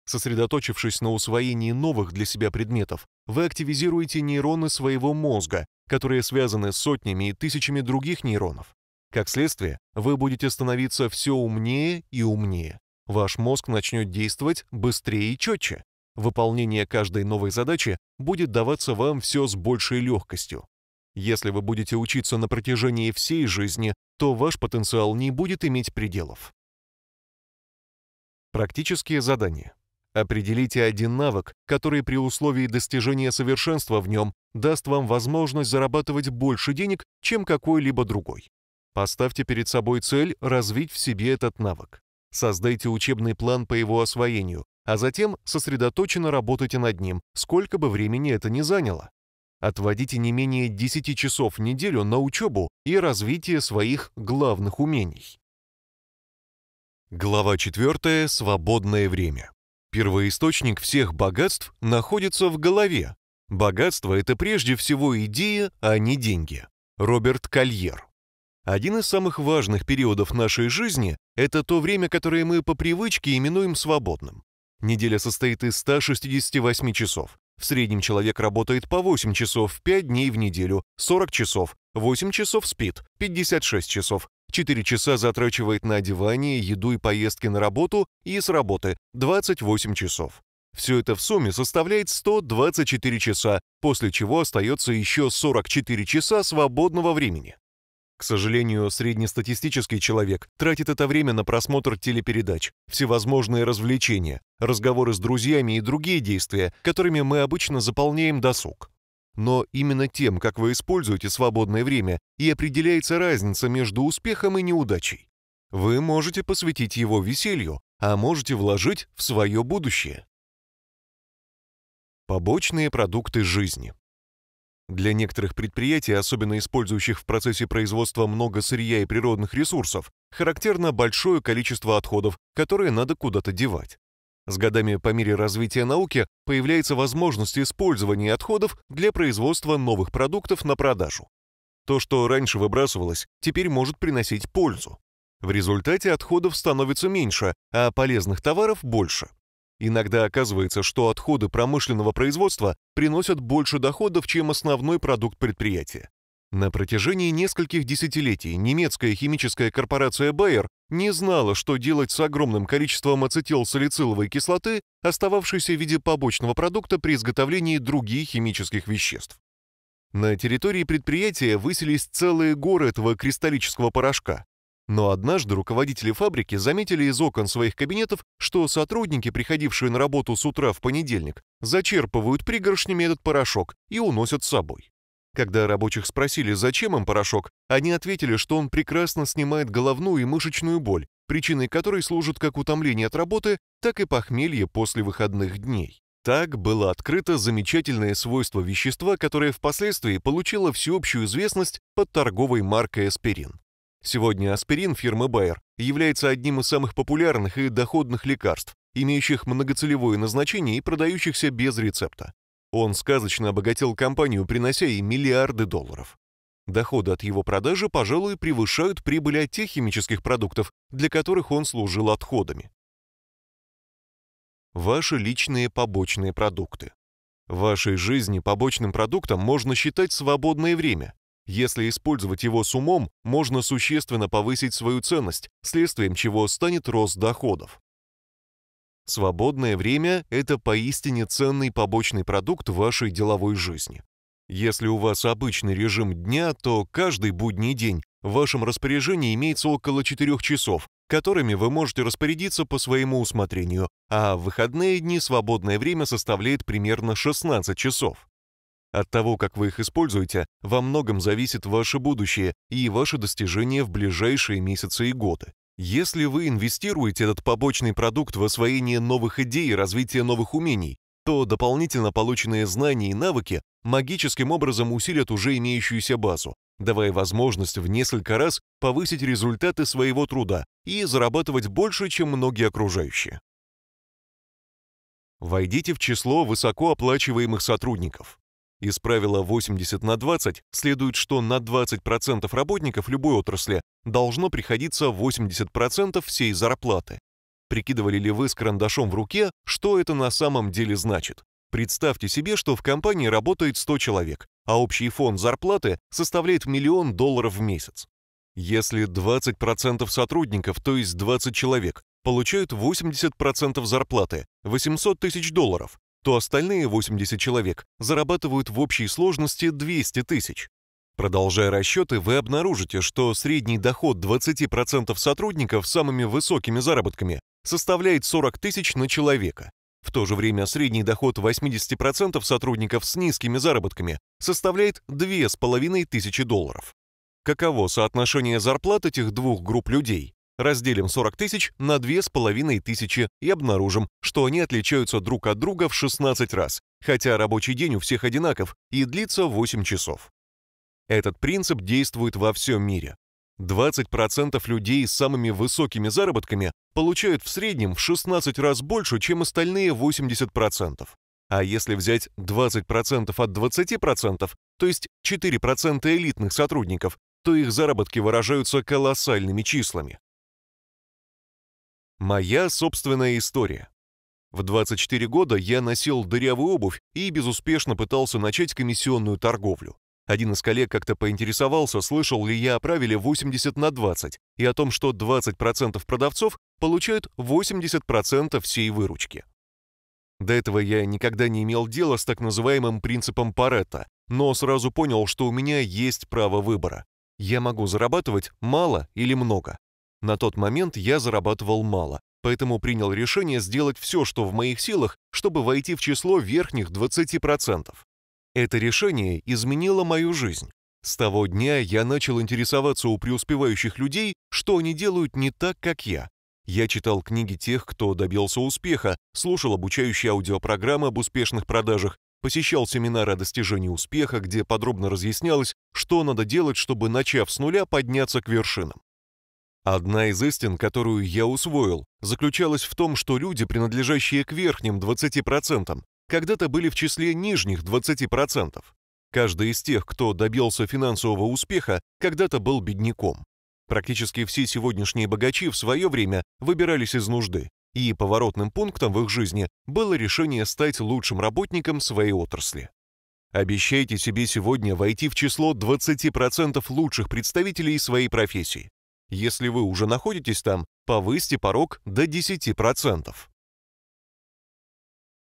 A: Сосредоточившись на усвоении новых для себя предметов, вы активизируете нейроны своего мозга, которые связаны с сотнями и тысячами других нейронов. Как следствие, вы будете становиться все умнее и умнее. Ваш мозг начнет действовать быстрее и четче. Выполнение каждой новой задачи будет даваться вам все с большей легкостью. Если вы будете учиться на протяжении всей жизни, то ваш потенциал не будет иметь пределов. Практические задания. Определите один навык, который при условии достижения совершенства в нем даст вам возможность зарабатывать больше денег, чем какой-либо другой. Поставьте перед собой цель развить в себе этот навык. Создайте учебный план по его освоению, а затем сосредоточенно работайте над ним, сколько бы времени это ни заняло. Отводите не менее 10 часов в неделю на учебу и развитие своих главных умений. Глава 4. Свободное время. Первоисточник всех богатств находится в голове. Богатство – это прежде всего идея, а не деньги. Роберт Кольер. Один из самых важных периодов нашей жизни – это то время, которое мы по привычке именуем свободным. Неделя состоит из 168 часов. В среднем человек работает по 8 часов 5 дней в неделю, 40 часов, 8 часов спит, 56 часов, 4 часа затрачивает на одевание, еду и поездки на работу и с работы 28 часов. Все это в сумме составляет 124 часа, после чего остается еще 44 часа свободного времени. К сожалению, среднестатистический человек тратит это время на просмотр телепередач, всевозможные развлечения, разговоры с друзьями и другие действия, которыми мы обычно заполняем досуг. Но именно тем, как вы используете свободное время, и определяется разница между успехом и неудачей. Вы можете посвятить его веселью, а можете вложить в свое будущее. Побочные продукты жизни. Для некоторых предприятий, особенно использующих в процессе производства много сырья и природных ресурсов, характерно большое количество отходов, которые надо куда-то девать. С годами по мере развития науки появляется возможность использования отходов для производства новых продуктов на продажу. То, что раньше выбрасывалось, теперь может приносить пользу. В результате отходов становится меньше, а полезных товаров больше. Иногда оказывается, что отходы промышленного производства приносят больше доходов, чем основной продукт предприятия. На протяжении нескольких десятилетий немецкая химическая корпорация Bayer не знала, что делать с огромным количеством ацетилсалициловой кислоты, остававшейся в виде побочного продукта при изготовлении других химических веществ. На территории предприятия выселись целые горы этого кристаллического порошка, но однажды руководители фабрики заметили из окон своих кабинетов, что сотрудники, приходившие на работу с утра в понедельник, зачерпывают пригоршнями этот порошок и уносят с собой. Когда рабочих спросили, зачем им порошок, они ответили, что он прекрасно снимает головную и мышечную боль, причиной которой служат как утомление от работы, так и похмелье после выходных дней. Так было открыто замечательное свойство вещества, которое впоследствии получило всеобщую известность под торговой маркой аспирин. Сегодня аспирин фирмы Bayer является одним из самых популярных и доходных лекарств, имеющих многоцелевое назначение и продающихся без рецепта. Он сказочно обогатил компанию, принося ей миллиарды долларов. Доходы от его продажи, пожалуй, превышают прибыль от тех химических продуктов, для которых он служил отходами. Ваши личные побочные продукты. В вашей жизни побочным продуктом можно считать свободное время, если использовать его с умом, можно существенно повысить свою ценность, следствием чего станет рост доходов. Свободное время – это поистине ценный побочный продукт вашей деловой жизни. Если у вас обычный режим дня, то каждый будний день в вашем распоряжении имеется около 4 часов, которыми вы можете распорядиться по своему усмотрению, а в выходные дни свободное время составляет примерно 16 часов. От того, как вы их используете, во многом зависит ваше будущее и ваши достижения в ближайшие месяцы и годы. Если вы инвестируете этот побочный продукт в освоение новых идей и развитие новых умений, то дополнительно полученные знания и навыки магическим образом усилят уже имеющуюся базу, давая возможность в несколько раз повысить результаты своего труда и зарабатывать больше, чем многие окружающие. Войдите в число высокооплачиваемых сотрудников. Из правила 80 на 20 следует, что на 20% работников любой отрасли должно приходиться 80% всей зарплаты. Прикидывали ли вы с карандашом в руке, что это на самом деле значит? Представьте себе, что в компании работает 100 человек, а общий фонд зарплаты составляет миллион долларов в месяц. Если 20% сотрудников, то есть 20 человек, получают 80% зарплаты, 800 тысяч долларов, то остальные 80 человек зарабатывают в общей сложности 200 тысяч. Продолжая расчеты, вы обнаружите, что средний доход 20% сотрудников с самыми высокими заработками составляет 40 тысяч на человека. В то же время средний доход 80% сотрудников с низкими заработками составляет 2,5 тысячи долларов. Каково соотношение зарплат этих двух групп людей? Разделим 40 тысяч на 2500 и обнаружим, что они отличаются друг от друга в 16 раз, хотя рабочий день у всех одинаков и длится 8 часов. Этот принцип действует во всем мире. 20% людей с самыми высокими заработками получают в среднем в 16 раз больше, чем остальные 80%. А если взять 20% от 20%, то есть 4% элитных сотрудников, то их заработки выражаются колоссальными числами. Моя собственная история. В 24 года я носил дырявую обувь и безуспешно пытался начать комиссионную торговлю. Один из коллег как-то поинтересовался, слышал ли я о правиле 80 на 20 и о том, что 20% продавцов получают 80% всей выручки. До этого я никогда не имел дела с так называемым принципом Паретта, но сразу понял, что у меня есть право выбора. Я могу зарабатывать мало или много. На тот момент я зарабатывал мало, поэтому принял решение сделать все, что в моих силах, чтобы войти в число верхних 20%. Это решение изменило мою жизнь. С того дня я начал интересоваться у преуспевающих людей, что они делают не так, как я. Я читал книги тех, кто добился успеха, слушал обучающие аудиопрограммы об успешных продажах, посещал семинары о достижении успеха, где подробно разъяснялось, что надо делать, чтобы, начав с нуля, подняться к вершинам. Одна из истин, которую я усвоил, заключалась в том, что люди, принадлежащие к верхним 20%, когда-то были в числе нижних 20%. Каждый из тех, кто добился финансового успеха, когда-то был бедняком. Практически все сегодняшние богачи в свое время выбирались из нужды, и поворотным пунктом в их жизни было решение стать лучшим работником своей отрасли. Обещайте себе сегодня войти в число 20% лучших представителей своей профессии. Если вы уже находитесь там, повысьте порог до 10%.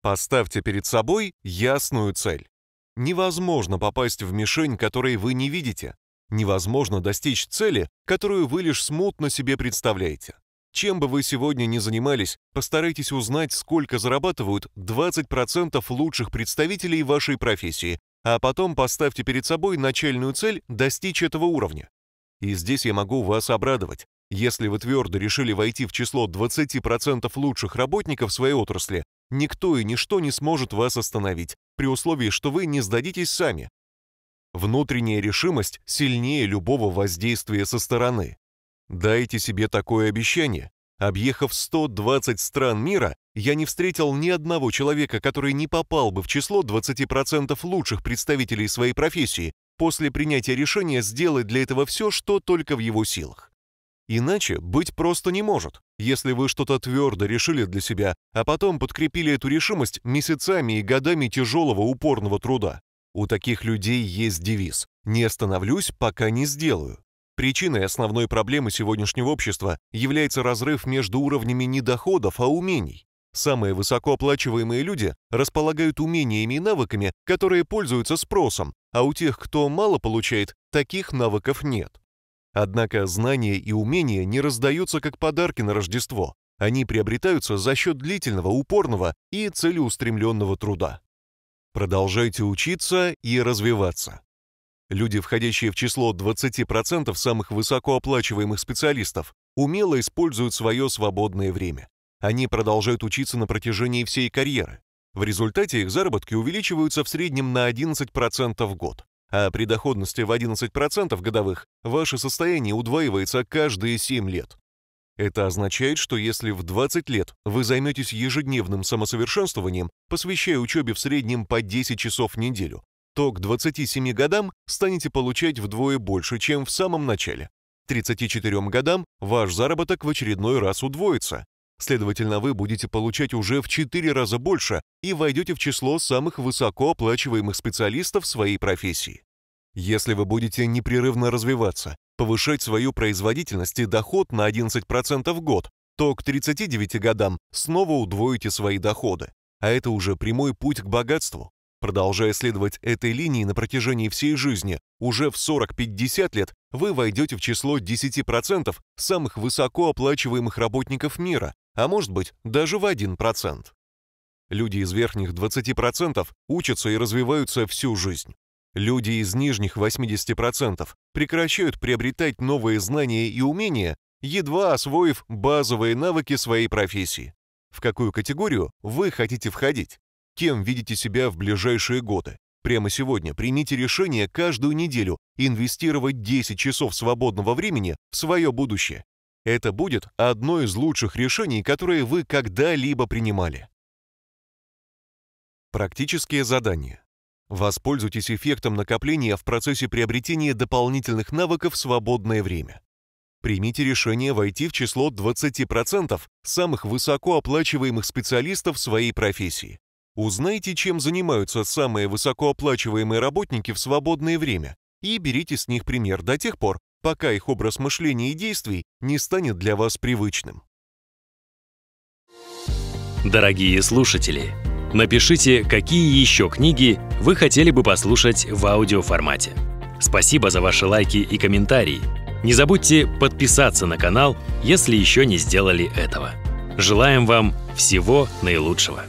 A: Поставьте перед собой ясную цель. Невозможно попасть в мишень, которой вы не видите. Невозможно достичь цели, которую вы лишь смутно себе представляете. Чем бы вы сегодня ни занимались, постарайтесь узнать, сколько зарабатывают 20% лучших представителей вашей профессии, а потом поставьте перед собой начальную цель достичь этого уровня. И здесь я могу вас обрадовать. Если вы твердо решили войти в число 20% лучших работников своей отрасли, никто и ничто не сможет вас остановить, при условии, что вы не сдадитесь сами. Внутренняя решимость сильнее любого воздействия со стороны. Дайте себе такое обещание. Объехав 120 стран мира, я не встретил ни одного человека, который не попал бы в число 20% лучших представителей своей профессии после принятия решения сделать для этого все, что только в его силах. Иначе быть просто не может. Если вы что-то твердо решили для себя, а потом подкрепили эту решимость месяцами и годами тяжелого упорного труда. У таких людей есть девиз «Не остановлюсь, пока не сделаю». Причиной основной проблемы сегодняшнего общества является разрыв между уровнями не доходов, а умений. Самые высокооплачиваемые люди располагают умениями и навыками, которые пользуются спросом, а у тех, кто мало получает, таких навыков нет. Однако знания и умения не раздаются как подарки на Рождество. Они приобретаются за счет длительного, упорного и целеустремленного труда. Продолжайте учиться и развиваться. Люди, входящие в число 20% самых высокооплачиваемых специалистов, умело используют свое свободное время. Они продолжают учиться на протяжении всей карьеры. В результате их заработки увеличиваются в среднем на 11% в год. А при доходности в 11% годовых ваше состояние удваивается каждые 7 лет. Это означает, что если в 20 лет вы займетесь ежедневным самосовершенствованием, посвящая учебе в среднем по 10 часов в неделю, то к 27 годам станете получать вдвое больше, чем в самом начале. К 34 годам ваш заработок в очередной раз удвоится, Следовательно, вы будете получать уже в 4 раза больше и войдете в число самых высокооплачиваемых специалистов своей профессии. Если вы будете непрерывно развиваться, повышать свою производительность и доход на 11% в год, то к 39 годам снова удвоите свои доходы. А это уже прямой путь к богатству. Продолжая следовать этой линии на протяжении всей жизни, уже в 40-50 лет вы войдете в число 10% самых высокооплачиваемых работников мира а может быть даже в 1%. Люди из верхних 20% учатся и развиваются всю жизнь. Люди из нижних 80% прекращают приобретать новые знания и умения, едва освоив базовые навыки своей профессии. В какую категорию вы хотите входить? Кем видите себя в ближайшие годы? Прямо сегодня примите решение каждую неделю инвестировать 10 часов свободного времени в свое будущее. Это будет одно из лучших решений, которые вы когда-либо принимали. Практические задания. Воспользуйтесь эффектом накопления в процессе приобретения дополнительных навыков в свободное время. Примите решение войти в число 20% самых высокооплачиваемых специалистов своей профессии. Узнайте, чем занимаются самые высокооплачиваемые работники в свободное время и берите с них пример до тех пор, пока их образ мышления и действий не станет для вас привычным. Дорогие слушатели, напишите, какие еще книги вы хотели бы послушать в аудиоформате. Спасибо за ваши лайки и комментарии. Не забудьте подписаться на канал, если еще не сделали этого. Желаем вам всего наилучшего!